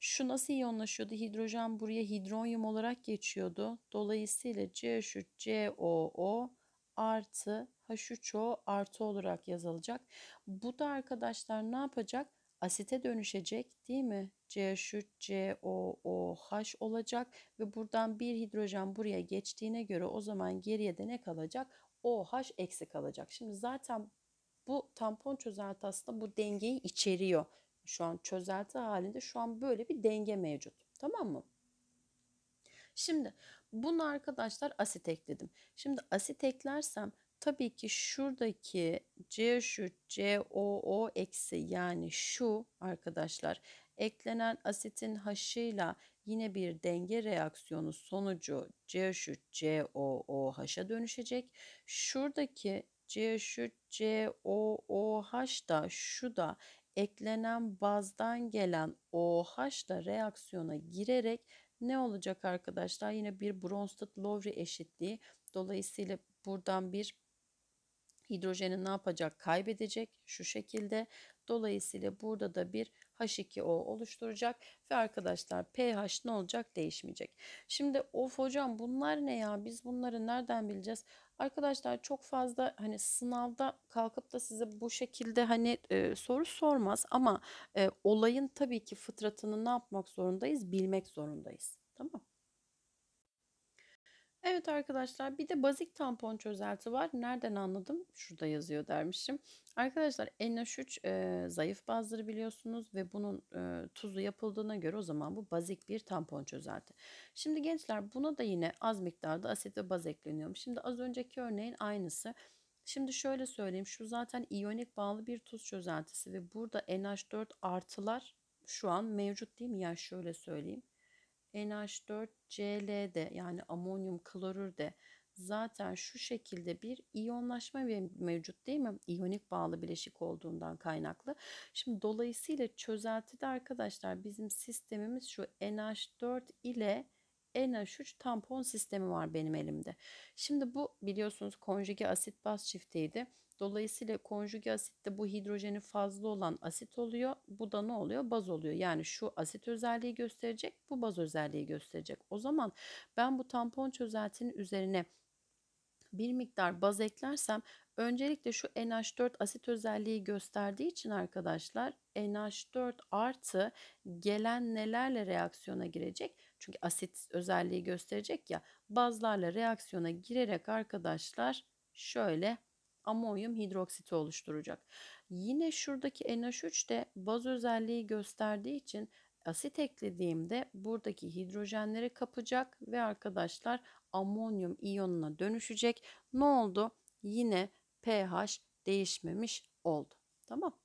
Şu nasıl iyonlaşıyordu? Hidrojen buraya hidronyum olarak geçiyordu. Dolayısıyla C3COO artı H3O artı olarak yazılacak. Bu da arkadaşlar ne yapacak? Asite dönüşecek değil mi? C, şu C, O, O, H olacak ve buradan bir hidrojen buraya geçtiğine göre o zaman geriye de ne kalacak? OH eksi kalacak. Şimdi zaten bu tampon çözelti aslında bu dengeyi içeriyor. Şu an çözelti halinde şu an böyle bir denge mevcut. Tamam mı? Şimdi bunu arkadaşlar asit ekledim. Şimdi asit eklersem tabii ki şuradaki C şu COO eksi yani şu arkadaşlar eklenen asitin haşıyla yine bir denge reaksiyonu sonucu CH3COOH'a dönüşecek. Şuradaki CH3COOH da şu da eklenen bazdan gelen OH da reaksiyona girerek ne olacak arkadaşlar? Yine bir Bronsted-Lowry eşitliği. Dolayısıyla buradan bir hidrojeni ne yapacak? Kaybedecek şu şekilde. Dolayısıyla burada da bir H2O oluşturacak ve arkadaşlar pH ne olacak değişmeyecek. Şimdi of hocam bunlar ne ya biz bunları nereden bileceğiz? Arkadaşlar çok fazla hani sınavda kalkıp da size bu şekilde hani e, soru sormaz ama e, olayın tabii ki fıtratını ne yapmak zorundayız bilmek zorundayız. Tamam Evet arkadaşlar bir de bazik tampon çözelti var. Nereden anladım? Şurada yazıyor dermişim. Arkadaşlar NH3 e, zayıf bazları biliyorsunuz ve bunun e, tuzu yapıldığına göre o zaman bu bazik bir tampon çözelti. Şimdi gençler buna da yine az miktarda asit ve baz ekleniyor. Şimdi az önceki örneğin aynısı. Şimdi şöyle söyleyeyim şu zaten iyonik bağlı bir tuz çözeltisi ve burada NH4 artılar şu an mevcut değil mi? Yani şöyle söyleyeyim. NH4Cl'de yani amonyum klorür de zaten şu şekilde bir iyonlaşma mevcut değil mi? İyonik bağlı bileşik olduğundan kaynaklı. Şimdi dolayısıyla çözeltide arkadaşlar bizim sistemimiz şu NH4 ile NH3 tampon sistemi var benim elimde. Şimdi bu biliyorsunuz konjüge asit baz çiftiydi. Dolayısıyla konjüge asitte bu hidrojeni fazla olan asit oluyor. Bu da ne oluyor? Baz oluyor. Yani şu asit özelliği gösterecek, bu baz özelliği gösterecek. O zaman ben bu tampon çözeltinin üzerine bir miktar baz eklersem öncelikle şu NH4 asit özelliği gösterdiği için arkadaşlar NH4 artı gelen nelerle reaksiyona girecek? Çünkü asit özelliği gösterecek ya bazlarla reaksiyona girerek arkadaşlar şöyle amonyum hidroksiti oluşturacak. Yine şuradaki NH3 de baz özelliği gösterdiği için asit eklediğimde buradaki hidrojenleri kapacak ve arkadaşlar amonyum iyonuna dönüşecek. Ne oldu? Yine pH değişmemiş oldu. Tamam.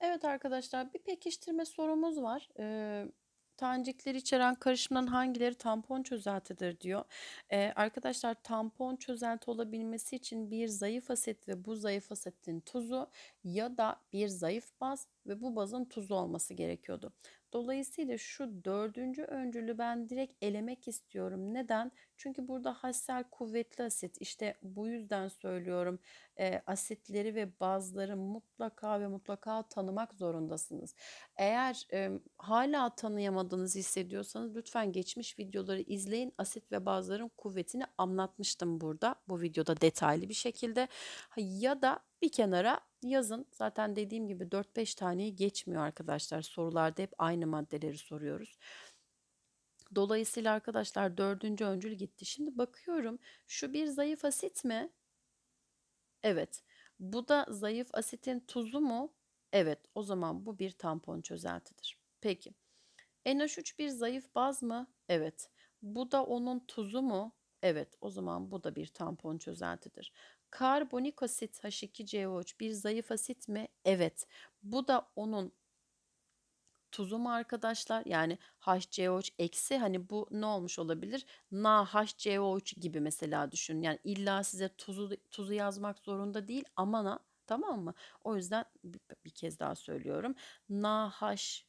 Evet arkadaşlar bir pekiştirme sorumuz var. Ee, Tanecikleri içeren karışımdan hangileri tampon çözeltidir diyor. Ee, arkadaşlar tampon çözelti olabilmesi için bir zayıf asit ve bu zayıf asitin tuzu ya da bir zayıf baz ve bu bazın tuz olması gerekiyordu. Dolayısıyla şu dördüncü öncülü ben direkt elemek istiyorum. Neden? Çünkü burada hassel kuvvetli asit. İşte bu yüzden söylüyorum e, asitleri ve bazları mutlaka ve mutlaka tanımak zorundasınız. Eğer e, hala tanıyamadığınızı hissediyorsanız lütfen geçmiş videoları izleyin. Asit ve bazların kuvvetini anlatmıştım burada bu videoda detaylı bir şekilde. Ya da bir kenara Yazın zaten dediğim gibi 4-5 taneyi geçmiyor arkadaşlar. Sorularda hep aynı maddeleri soruyoruz. Dolayısıyla arkadaşlar dördüncü öncül gitti. Şimdi bakıyorum şu bir zayıf asit mi? Evet. Bu da zayıf asitin tuzu mu? Evet. O zaman bu bir tampon çözeltidir. Peki. NH3 bir zayıf baz mı? Evet. Bu da onun tuzu mu? Evet. O zaman bu da bir tampon çözeltidir. Karbonik asit H2CO3 bir zayıf asit mi? Evet. Bu da onun tuzu mu arkadaşlar? Yani HCO3 eksi hani bu ne olmuş olabilir? Na NaHCO3 gibi mesela düşün. Yani illa size tuzu tuzu yazmak zorunda değil ama na tamam mı? O yüzden bir, bir kez daha söylüyorum. Na NaH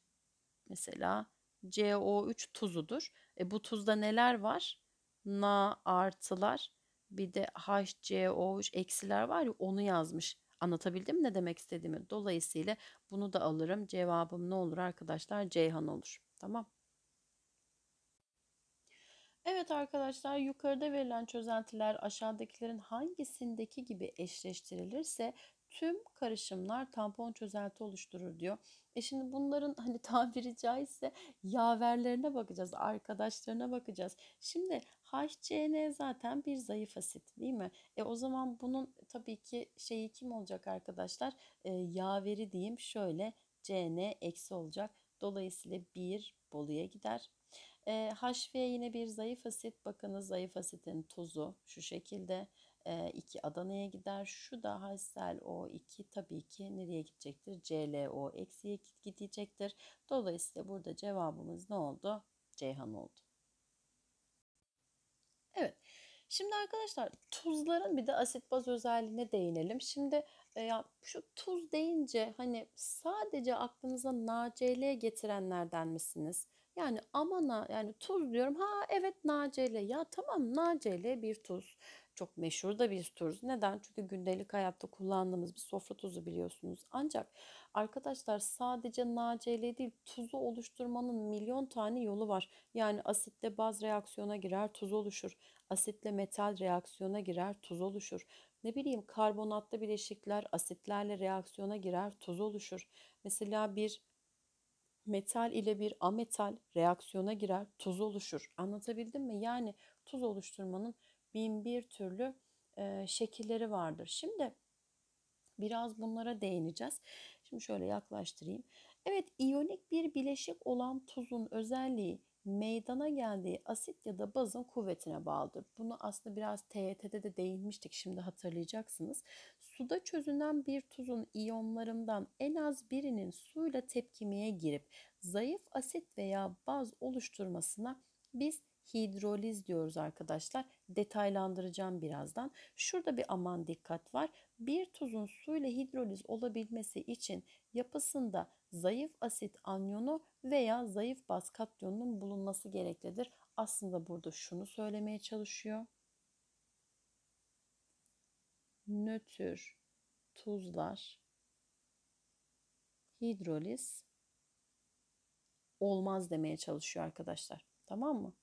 mesela CO3 tuzudur. E bu tuzda neler var? Na artılar bir de H, C, O eksiler var ya onu yazmış. Anlatabildim mi ne demek istediğimi? Dolayısıyla bunu da alırım. Cevabım ne olur arkadaşlar? Ceyhan olur. Tamam. Evet arkadaşlar yukarıda verilen çözeltiler aşağıdakilerin hangisindeki gibi eşleştirilirse tüm karışımlar tampon çözelti oluşturur diyor. E şimdi bunların hani tabiri caizse yaverlerine bakacağız, arkadaşlarına bakacağız. Şimdi HCN zaten bir zayıf asit değil mi? E o zaman bunun tabii ki şeyi kim olacak arkadaşlar? E, yaveri diyeyim şöyle CN eksi olacak. Dolayısıyla bir Bolu'ya gider. E, HV yine bir zayıf asit. Bakınız zayıf asitin tuzu şu şekilde. 2 Adana'ya gider. Şu da Haysel O2 tabii ki nereye gidecektir? CLO eksiye gidecektir. Dolayısıyla burada cevabımız ne oldu? Ceyhan oldu. Evet. Şimdi arkadaşlar tuzların bir de asit baz özelliğine değinelim. Şimdi ya şu tuz deyince hani sadece aklınıza NaCl getirenlerden misiniz? Yani amana yani tuz diyorum. Ha evet NaCl. Ya tamam NaCl bir tuz. Çok meşhur da bir tuz. Neden? Çünkü gündelik hayatta kullandığımız bir sofra tuzu biliyorsunuz. Ancak arkadaşlar sadece NaCl değil tuzu oluşturmanın milyon tane yolu var. Yani asitle baz reaksiyona girer tuz oluşur. Asitle metal reaksiyona girer tuz oluşur. Ne bileyim karbonatlı bileşikler asitlerle reaksiyona girer tuz oluşur. Mesela bir metal ile bir ametal reaksiyona girer tuz oluşur. Anlatabildim mi? Yani tuz oluşturmanın bin bir türlü e, şekilleri vardır. Şimdi biraz bunlara değineceğiz. Şimdi şöyle yaklaştırayım. Evet iyonik bir bileşik olan tuzun özelliği meydana geldiği asit ya da bazın kuvvetine bağlıdır. Bunu aslında biraz TYT'de de değinmiştik şimdi hatırlayacaksınız. Suda çözünen bir tuzun iyonlarından en az birinin suyla tepkimeye girip zayıf asit veya baz oluşturmasına biz hidroliz diyoruz arkadaşlar. Detaylandıracağım birazdan. Şurada bir aman dikkat var. Bir tuzun suyla hidroliz olabilmesi için yapısında zayıf asit anyonu veya zayıf baz katyonunun bulunması gereklidir. Aslında burada şunu söylemeye çalışıyor. Nötr tuzlar hidroliz olmaz demeye çalışıyor arkadaşlar. Tamam mı?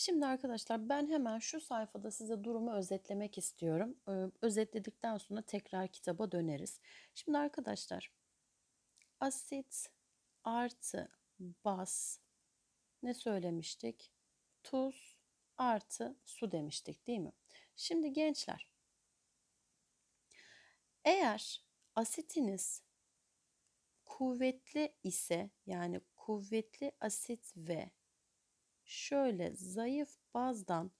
Şimdi arkadaşlar ben hemen şu sayfada size durumu özetlemek istiyorum. Ee, özetledikten sonra tekrar kitaba döneriz. Şimdi arkadaşlar asit artı baz ne söylemiştik? Tuz artı su demiştik değil mi? Şimdi gençler eğer asitiniz kuvvetli ise yani kuvvetli asit ve şöyle zayıf bazdan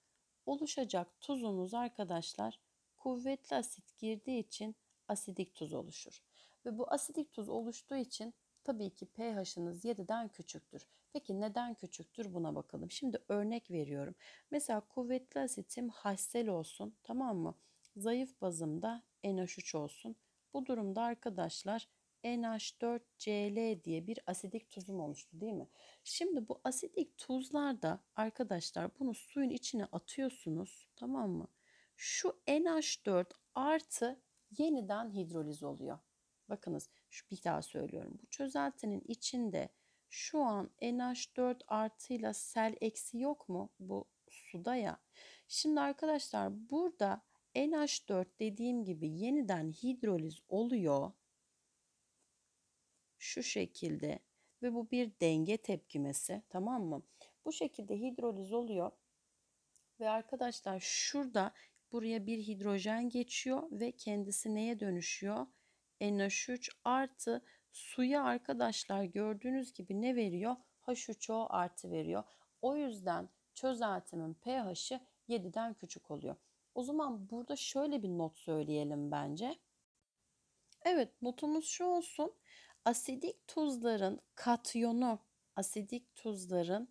oluşacak tuzunuz arkadaşlar kuvvetli asit girdiği için asidik tuz oluşur. Ve bu asidik tuz oluştuğu için tabii ki pH'iniz 7'den küçüktür. Peki neden küçüktür buna bakalım. Şimdi örnek veriyorum. Mesela kuvvetli asitim hassel olsun tamam mı? Zayıf bazımda NH3 olsun. Bu durumda arkadaşlar NH4Cl diye bir asidik tuzum oluştu değil mi? Şimdi bu asidik tuzlarda arkadaşlar bunu suyun içine atıyorsunuz tamam mı? Şu NH4 artı yeniden hidroliz oluyor. Bakınız şu bir daha söylüyorum. Bu çözeltinin içinde şu an NH4 artıyla sel eksi yok mu? Bu suda ya. Şimdi arkadaşlar burada NH4 dediğim gibi yeniden hidroliz oluyor şu şekilde ve bu bir denge tepkimesi tamam mı? Bu şekilde hidroliz oluyor ve arkadaşlar şurada buraya bir hidrojen geçiyor ve kendisi neye dönüşüyor? NH3 artı suya arkadaşlar gördüğünüz gibi ne veriyor? H3O artı veriyor. O yüzden çözeltimin pH'i 7'den küçük oluyor. O zaman burada şöyle bir not söyleyelim bence. Evet notumuz şu olsun. Asidik tuzların katyonu, asidik tuzların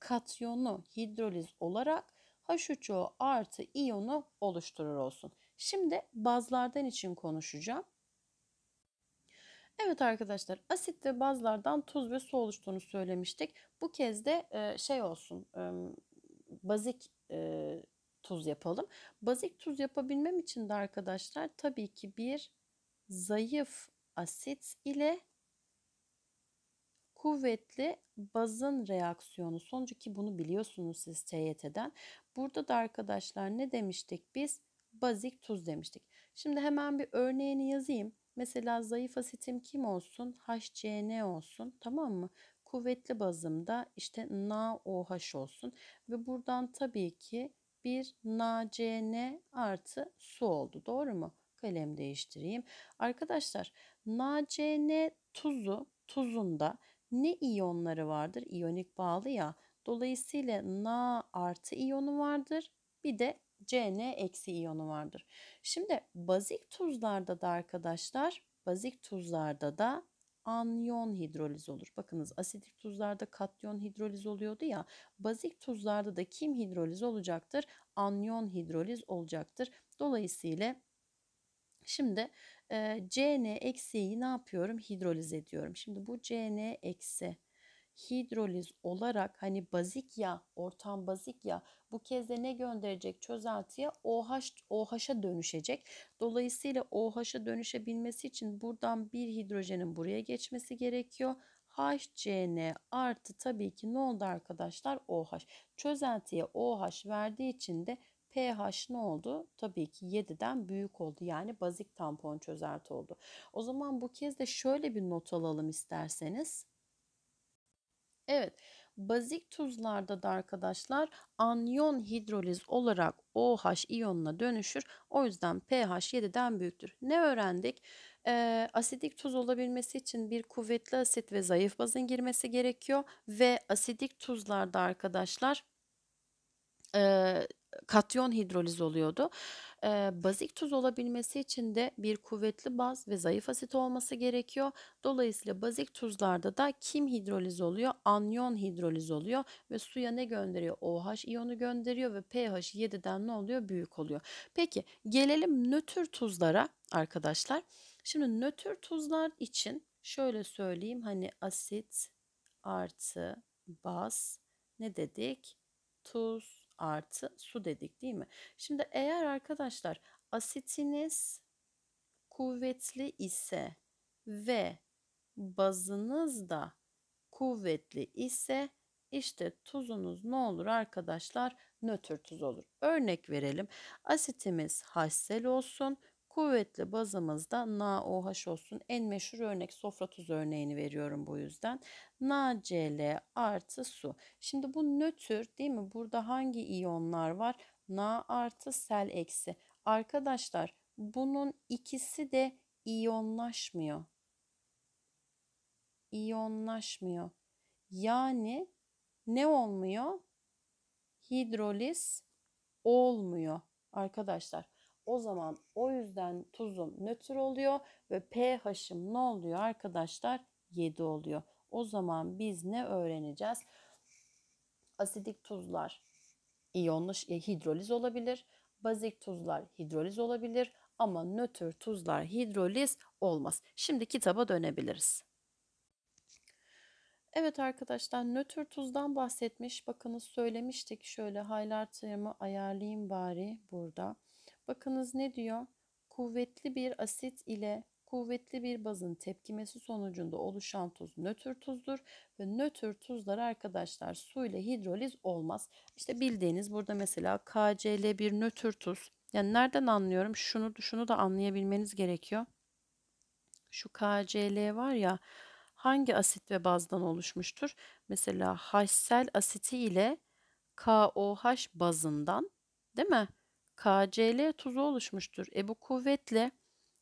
katyonu hidroliz olarak H3O artı iyonu oluşturur olsun. Şimdi bazlardan için konuşacağım. Evet arkadaşlar asit ve bazlardan tuz ve su oluştuğunu söylemiştik. Bu kez de e, şey olsun e, bazik e, tuz yapalım. Bazik tuz yapabilmem için de arkadaşlar tabii ki bir zayıf asit ile kuvvetli bazın reaksiyonu sonucu ki bunu biliyorsunuz siz TYT'den. Burada da arkadaşlar ne demiştik biz? Bazik tuz demiştik. Şimdi hemen bir örneğini yazayım. Mesela zayıf asitim kim olsun? HCN olsun tamam mı? Kuvvetli bazımda işte NaOH olsun. Ve buradan tabii ki bir NaCN artı su oldu. Doğru mu? Kalem değiştireyim. Arkadaşlar NaCN tuzu tuzunda ne iyonları vardır? İyonik bağlı ya. Dolayısıyla Na artı iyonu vardır. Bir de CN eksi iyonu vardır. Şimdi bazik tuzlarda da arkadaşlar bazik tuzlarda da anyon hidroliz olur. Bakınız asidik tuzlarda katyon hidroliz oluyordu ya. Bazik tuzlarda da kim hidroliz olacaktır? Anyon hidroliz olacaktır. Dolayısıyla şimdi e, CN eksiği ne yapıyorum? Hidroliz ediyorum. Şimdi bu CN eksi hidroliz olarak hani bazik ya ortam bazik ya bu kez de ne gönderecek çözeltiye OH OH'a dönüşecek. Dolayısıyla OH'a dönüşebilmesi için buradan bir hidrojenin buraya geçmesi gerekiyor. HCN artı tabii ki ne oldu arkadaşlar? OH. Çözeltiye OH verdiği için de pH ne oldu? Tabii ki 7'den büyük oldu. Yani bazik tampon çözelti oldu. O zaman bu kez de şöyle bir not alalım isterseniz. Evet, bazik tuzlarda da arkadaşlar anyon hidroliz olarak OH iyonuna dönüşür. O yüzden pH 7'den büyüktür. Ne öğrendik? E, asidik tuz olabilmesi için bir kuvvetli asit ve zayıf bazın girmesi gerekiyor. Ve asidik tuzlarda arkadaşlar e, katyon hidroliz oluyordu. E, bazik tuz olabilmesi için de bir kuvvetli baz ve zayıf asit olması gerekiyor. Dolayısıyla bazik tuzlarda da kim hidroliz oluyor? Anyon hidroliz oluyor ve suya ne gönderiyor? OH iyonu gönderiyor ve pH 7'den ne oluyor? Büyük oluyor. Peki gelelim nötr tuzlara arkadaşlar. Şimdi nötr tuzlar için şöyle söyleyeyim hani asit artı baz ne dedik? Tuz artı su dedik değil mi? Şimdi eğer arkadaşlar asitiniz kuvvetli ise ve bazınız da kuvvetli ise işte tuzunuz ne olur arkadaşlar? Nötr tuz olur. Örnek verelim. Asitimiz HSL olsun, Kuvvetli bazımızda NaOH olsun. En meşhur örnek sofra tuz örneğini veriyorum bu yüzden. NaCl artı su. Şimdi bu nötr değil mi? Burada hangi iyonlar var? Na artı sel eksi. Arkadaşlar bunun ikisi de iyonlaşmıyor. İyonlaşmıyor. Yani ne olmuyor? Hidroliz olmuyor arkadaşlar. O zaman o yüzden tuzum nötr oluyor ve pH'im ne oluyor arkadaşlar? 7 oluyor. O zaman biz ne öğreneceğiz? Asidik tuzlar iyonlaş e, hidroliz olabilir. Bazik tuzlar hidroliz olabilir ama nötr tuzlar hidroliz olmaz. Şimdi kitaba dönebiliriz. Evet arkadaşlar nötr tuzdan bahsetmiş. Bakınız söylemiştik. Şöyle highlighter'ımı ayarlayayım bari burada. Bakınız ne diyor? Kuvvetli bir asit ile kuvvetli bir bazın tepkimesi sonucunda oluşan tuz nötr tuzdur ve nötr tuzlar arkadaşlar su ile hidroliz olmaz. İşte bildiğiniz burada mesela KCl bir nötr tuz. Yani nereden anlıyorum? Şunu şunu da anlayabilmeniz gerekiyor. Şu KCl var ya hangi asit ve bazdan oluşmuştur? Mesela HCl asiti ile KOH bazından değil mi? KCl tuzu oluşmuştur. E bu kuvvetli.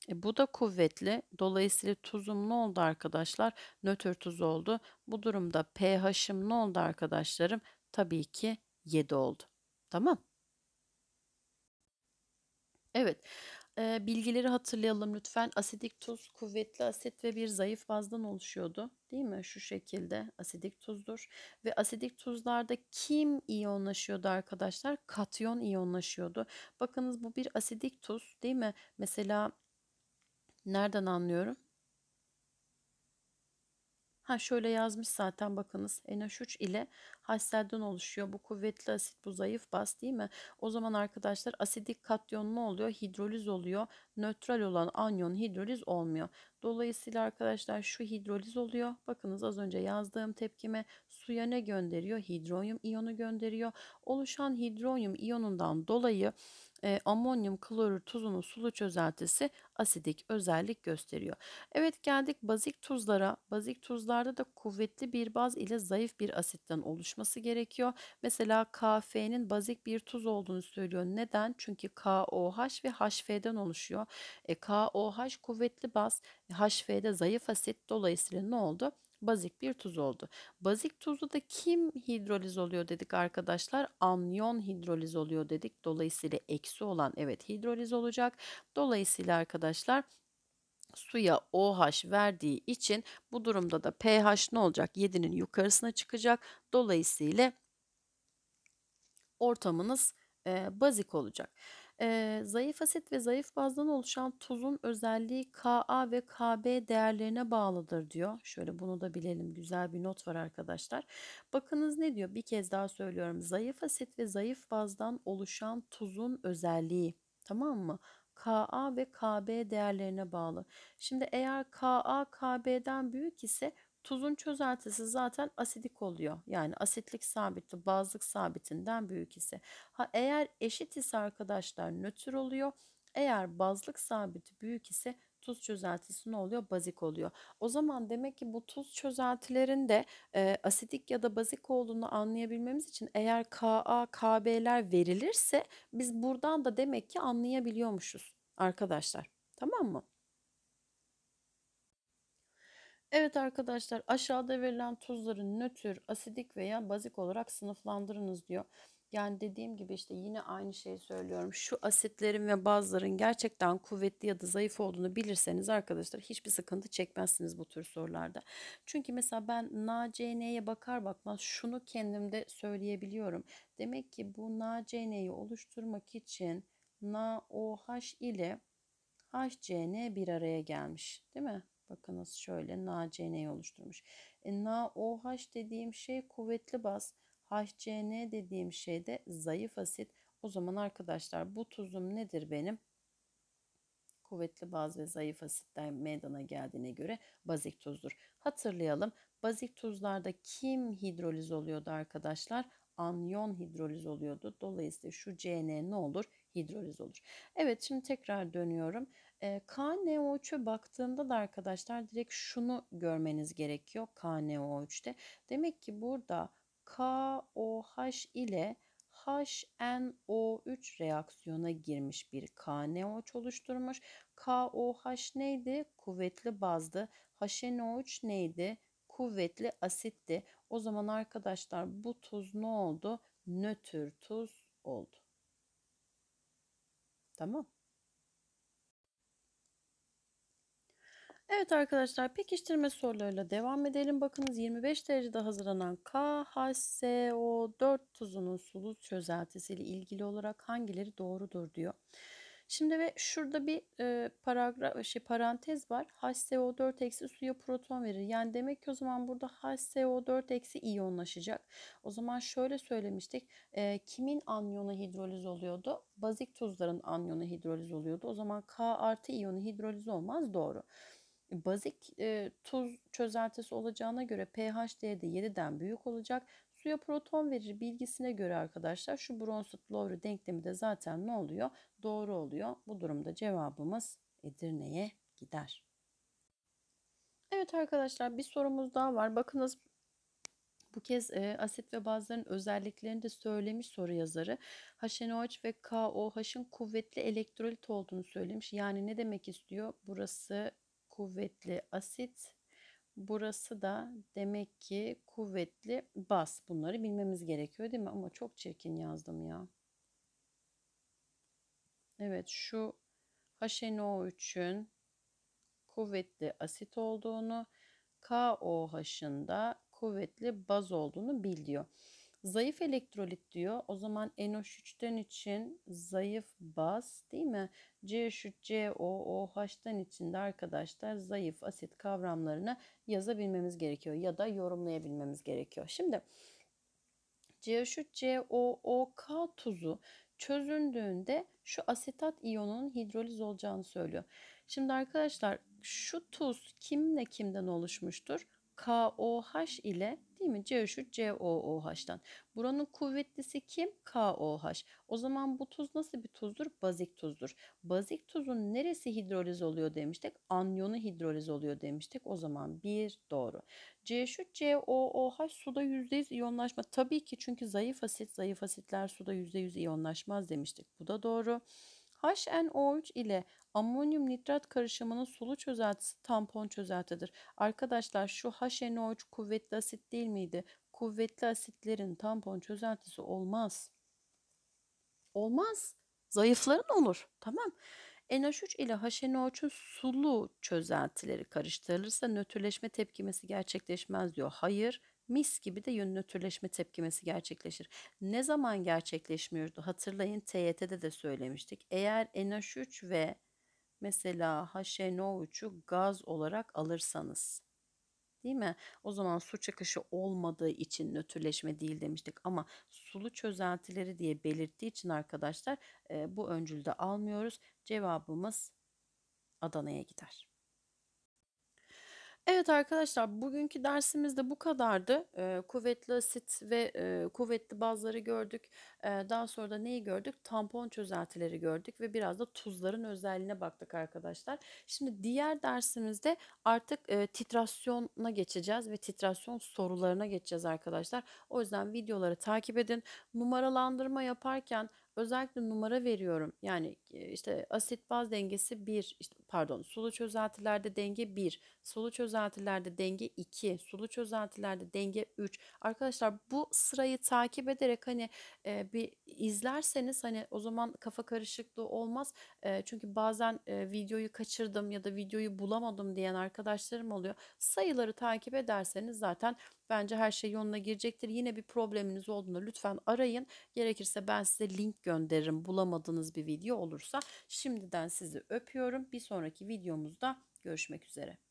E bu da kuvvetli. Dolayısıyla tuzum ne oldu arkadaşlar? Nötr tuz oldu. Bu durumda pH'im ne oldu arkadaşlarım? Tabii ki 7 oldu. Tamam. Evet e, bilgileri hatırlayalım lütfen. Asidik tuz kuvvetli asit ve bir zayıf bazdan oluşuyordu. Değil mi? Şu şekilde asidik tuzdur. Ve asidik tuzlarda kim iyonlaşıyordu arkadaşlar? Katyon iyonlaşıyordu. Bakınız bu bir asidik tuz değil mi? Mesela nereden anlıyorum? Ha şöyle yazmış zaten bakınız. NH3 ile haselden oluşuyor. Bu kuvvetli asit, bu zayıf bas değil mi? O zaman arkadaşlar asidik katyon ne oluyor? Hidroliz oluyor. Nötral olan anyon hidroliz olmuyor. Dolayısıyla arkadaşlar şu hidroliz oluyor. Bakınız az önce yazdığım tepkime suya ne gönderiyor? Hidronyum iyonu gönderiyor. Oluşan hidronyum iyonundan dolayı e, amonyum klorür tuzunun sulu çözeltisi asidik özellik gösteriyor. Evet geldik bazik tuzlara. Bazik tuzlarda da kuvvetli bir baz ile zayıf bir asitten oluşması gerekiyor. Mesela KF'nin bazik bir tuz olduğunu söylüyor. Neden? Çünkü KOH ve HF'den oluşuyor. E, KOH kuvvetli baz, HF'de zayıf asit dolayısıyla ne oldu? bazik bir tuz oldu. Bazik tuzlu da kim hidroliz oluyor dedik arkadaşlar? Amniyon hidroliz oluyor dedik. Dolayısıyla eksi olan evet hidroliz olacak. Dolayısıyla arkadaşlar suya OH verdiği için bu durumda da pH ne olacak? 7'nin yukarısına çıkacak. Dolayısıyla ortamınız e, bazik olacak. Ee, zayıf asit ve zayıf bazdan oluşan tuzun özelliği Ka ve Kb değerlerine bağlıdır diyor. Şöyle bunu da bilelim. Güzel bir not var arkadaşlar. Bakınız ne diyor? Bir kez daha söylüyorum. Zayıf asit ve zayıf bazdan oluşan tuzun özelliği. Tamam mı? Ka ve Kb değerlerine bağlı. Şimdi eğer Ka Kb'den büyük ise Tuzun çözeltisi zaten asidik oluyor. Yani asitlik sabiti bazlık sabitinden büyük ise. Ha, eğer eşit ise arkadaşlar nötr oluyor. Eğer bazlık sabiti büyük ise tuz çözeltisi ne oluyor? Bazik oluyor. O zaman demek ki bu tuz çözeltilerinde e, asidik ya da bazik olduğunu anlayabilmemiz için eğer Ka, Kb'ler verilirse biz buradan da demek ki anlayabiliyormuşuz arkadaşlar. Tamam mı? Evet arkadaşlar aşağıda verilen tuzların nötr, asidik veya bazik olarak sınıflandırınız diyor. Yani dediğim gibi işte yine aynı şeyi söylüyorum. Şu asitlerin ve bazların gerçekten kuvvetli ya da zayıf olduğunu bilirseniz arkadaşlar hiçbir sıkıntı çekmezsiniz bu tür sorularda. Çünkü mesela ben NaCn'ye bakar bakmaz şunu kendimde söyleyebiliyorum. Demek ki bu NaCn'yi oluşturmak için NaOH ile HCN bir araya gelmiş değil mi? Bakınız şöyle NaCn'yi oluşturmuş. E, NaOH dediğim şey kuvvetli baz. HCN dediğim şey de zayıf asit. O zaman arkadaşlar bu tuzum nedir benim? Kuvvetli baz ve zayıf asitten meydana geldiğine göre bazik tuzdur. Hatırlayalım bazik tuzlarda kim hidroliz oluyordu arkadaşlar? Anyon hidroliz oluyordu. Dolayısıyla şu CN ne olur? hidroliz olur. Evet şimdi tekrar dönüyorum. KNO3'e baktığımda da arkadaşlar direkt şunu görmeniz gerekiyor KNO3'te. Demek ki burada KOH ile HNO3 reaksiyona girmiş bir KNO3 oluşturmuş. KOH neydi? Kuvvetli bazdı. HNO3 neydi? Kuvvetli asitti. O zaman arkadaşlar bu tuz ne oldu? Nötr tuz oldu. Tamam. Evet arkadaşlar pekiştirme sorularıyla devam edelim. Bakınız 25 derecede hazırlanan KHSO4 tuzunun sulu çözeltisiyle ilgili olarak hangileri doğrudur diyor. Şimdi ve şurada bir e, paragraf şey parantez var. HCO4 eksi suya proton verir. Yani demek ki o zaman burada HCO4 eksi iyonlaşacak. O zaman şöyle söylemiştik. E, kimin anyonu hidroliz oluyordu? Bazik tuzların anyonu hidroliz oluyordu. O zaman K artı iyonu hidroliz olmaz. Doğru. Bazik e, tuz çözeltisi olacağına göre pH değeri de 7'den büyük olacak suya proton verir bilgisine göre arkadaşlar şu bronsut lowry denklemi de zaten ne oluyor? Doğru oluyor. Bu durumda cevabımız Edirne'ye gider. Evet arkadaşlar bir sorumuz daha var. Bakınız bu kez e, asit ve bazların özelliklerini de söylemiş soru yazarı. HNOH ve KOH'ın kuvvetli elektrolit olduğunu söylemiş. Yani ne demek istiyor? Burası kuvvetli asit, Burası da demek ki kuvvetli bas. Bunları bilmemiz gerekiyor değil mi? Ama çok çirkin yazdım ya. Evet şu HNO3'ün kuvvetli asit olduğunu, KOH'ın da kuvvetli baz olduğunu bil Zayıf elektrolit diyor. O zaman NH3'ten için zayıf baz değil mi? CH3, CO, OH'dan için de arkadaşlar zayıf asit kavramlarını yazabilmemiz gerekiyor ya da yorumlayabilmemiz gerekiyor. Şimdi CH3, CO, OK tuzu çözündüğünde şu asetat iyonunun hidroliz olacağını söylüyor. Şimdi arkadaşlar şu tuz kimle kimden oluşmuştur? KOH ile değil mi? C3, COOH'dan. Buranın kuvvetlisi kim? KOH. O zaman bu tuz nasıl bir tuzdur? Bazik tuzdur. Bazik tuzun neresi hidroliz oluyor demiştik? Anyonu hidroliz oluyor demiştik. O zaman bir doğru. C3, COOH suda %100 iyonlaşma. Tabii ki çünkü zayıf asit, zayıf asitler suda %100 iyonlaşmaz demiştik. Bu da doğru. HNO3 ile Amonyum nitrat karışımının sulu çözeltisi tampon çözeltidir. Arkadaşlar şu HNO3 kuvvetli asit değil miydi? Kuvvetli asitlerin tampon çözeltisi olmaz. Olmaz. Zayıfların olur. Tamam. NH3 ile HNO3'ün sulu çözeltileri karıştırılırsa nötrleşme tepkimesi gerçekleşmez diyor. Hayır, mis gibi de yön nötrleşme tepkimesi gerçekleşir. Ne zaman gerçekleşmiyordu? Hatırlayın TYT'de de söylemiştik. Eğer NH3 ve mesela Haşenovuç'u gaz olarak alırsanız değil mi? O zaman su çıkışı olmadığı için nötrleşme değil demiştik ama sulu çözeltileri diye belirttiği için arkadaşlar e, bu öncülde almıyoruz. Cevabımız Adana'ya gider. Evet arkadaşlar bugünkü dersimiz de bu kadardı. Ee, kuvvetli asit ve e, kuvvetli bazları gördük. Ee, daha sonra da neyi gördük? Tampon çözeltileri gördük ve biraz da tuzların özelliğine baktık arkadaşlar. Şimdi diğer dersimizde artık e, titrasyona geçeceğiz ve titrasyon sorularına geçeceğiz arkadaşlar. O yüzden videoları takip edin. Numaralandırma yaparken özellikle numara veriyorum. Yani e, işte asit baz dengesi 1, işte pardon sulu çözeltilerde denge 1, sulu çözeltilerde denge 2, sulu çözeltilerde denge 3. Arkadaşlar bu sırayı takip ederek hani e, bir izlerseniz hani o zaman kafa karışıklığı olmaz. E, çünkü bazen e, videoyu kaçırdım ya da videoyu bulamadım diyen arkadaşlarım oluyor. Sayıları takip ederseniz zaten Bence her şey yoluna girecektir. Yine bir probleminiz olduğunda lütfen arayın. Gerekirse ben size link gönderirim bulamadığınız bir video olursa. Şimdiden sizi öpüyorum. Bir sonraki videomuzda görüşmek üzere.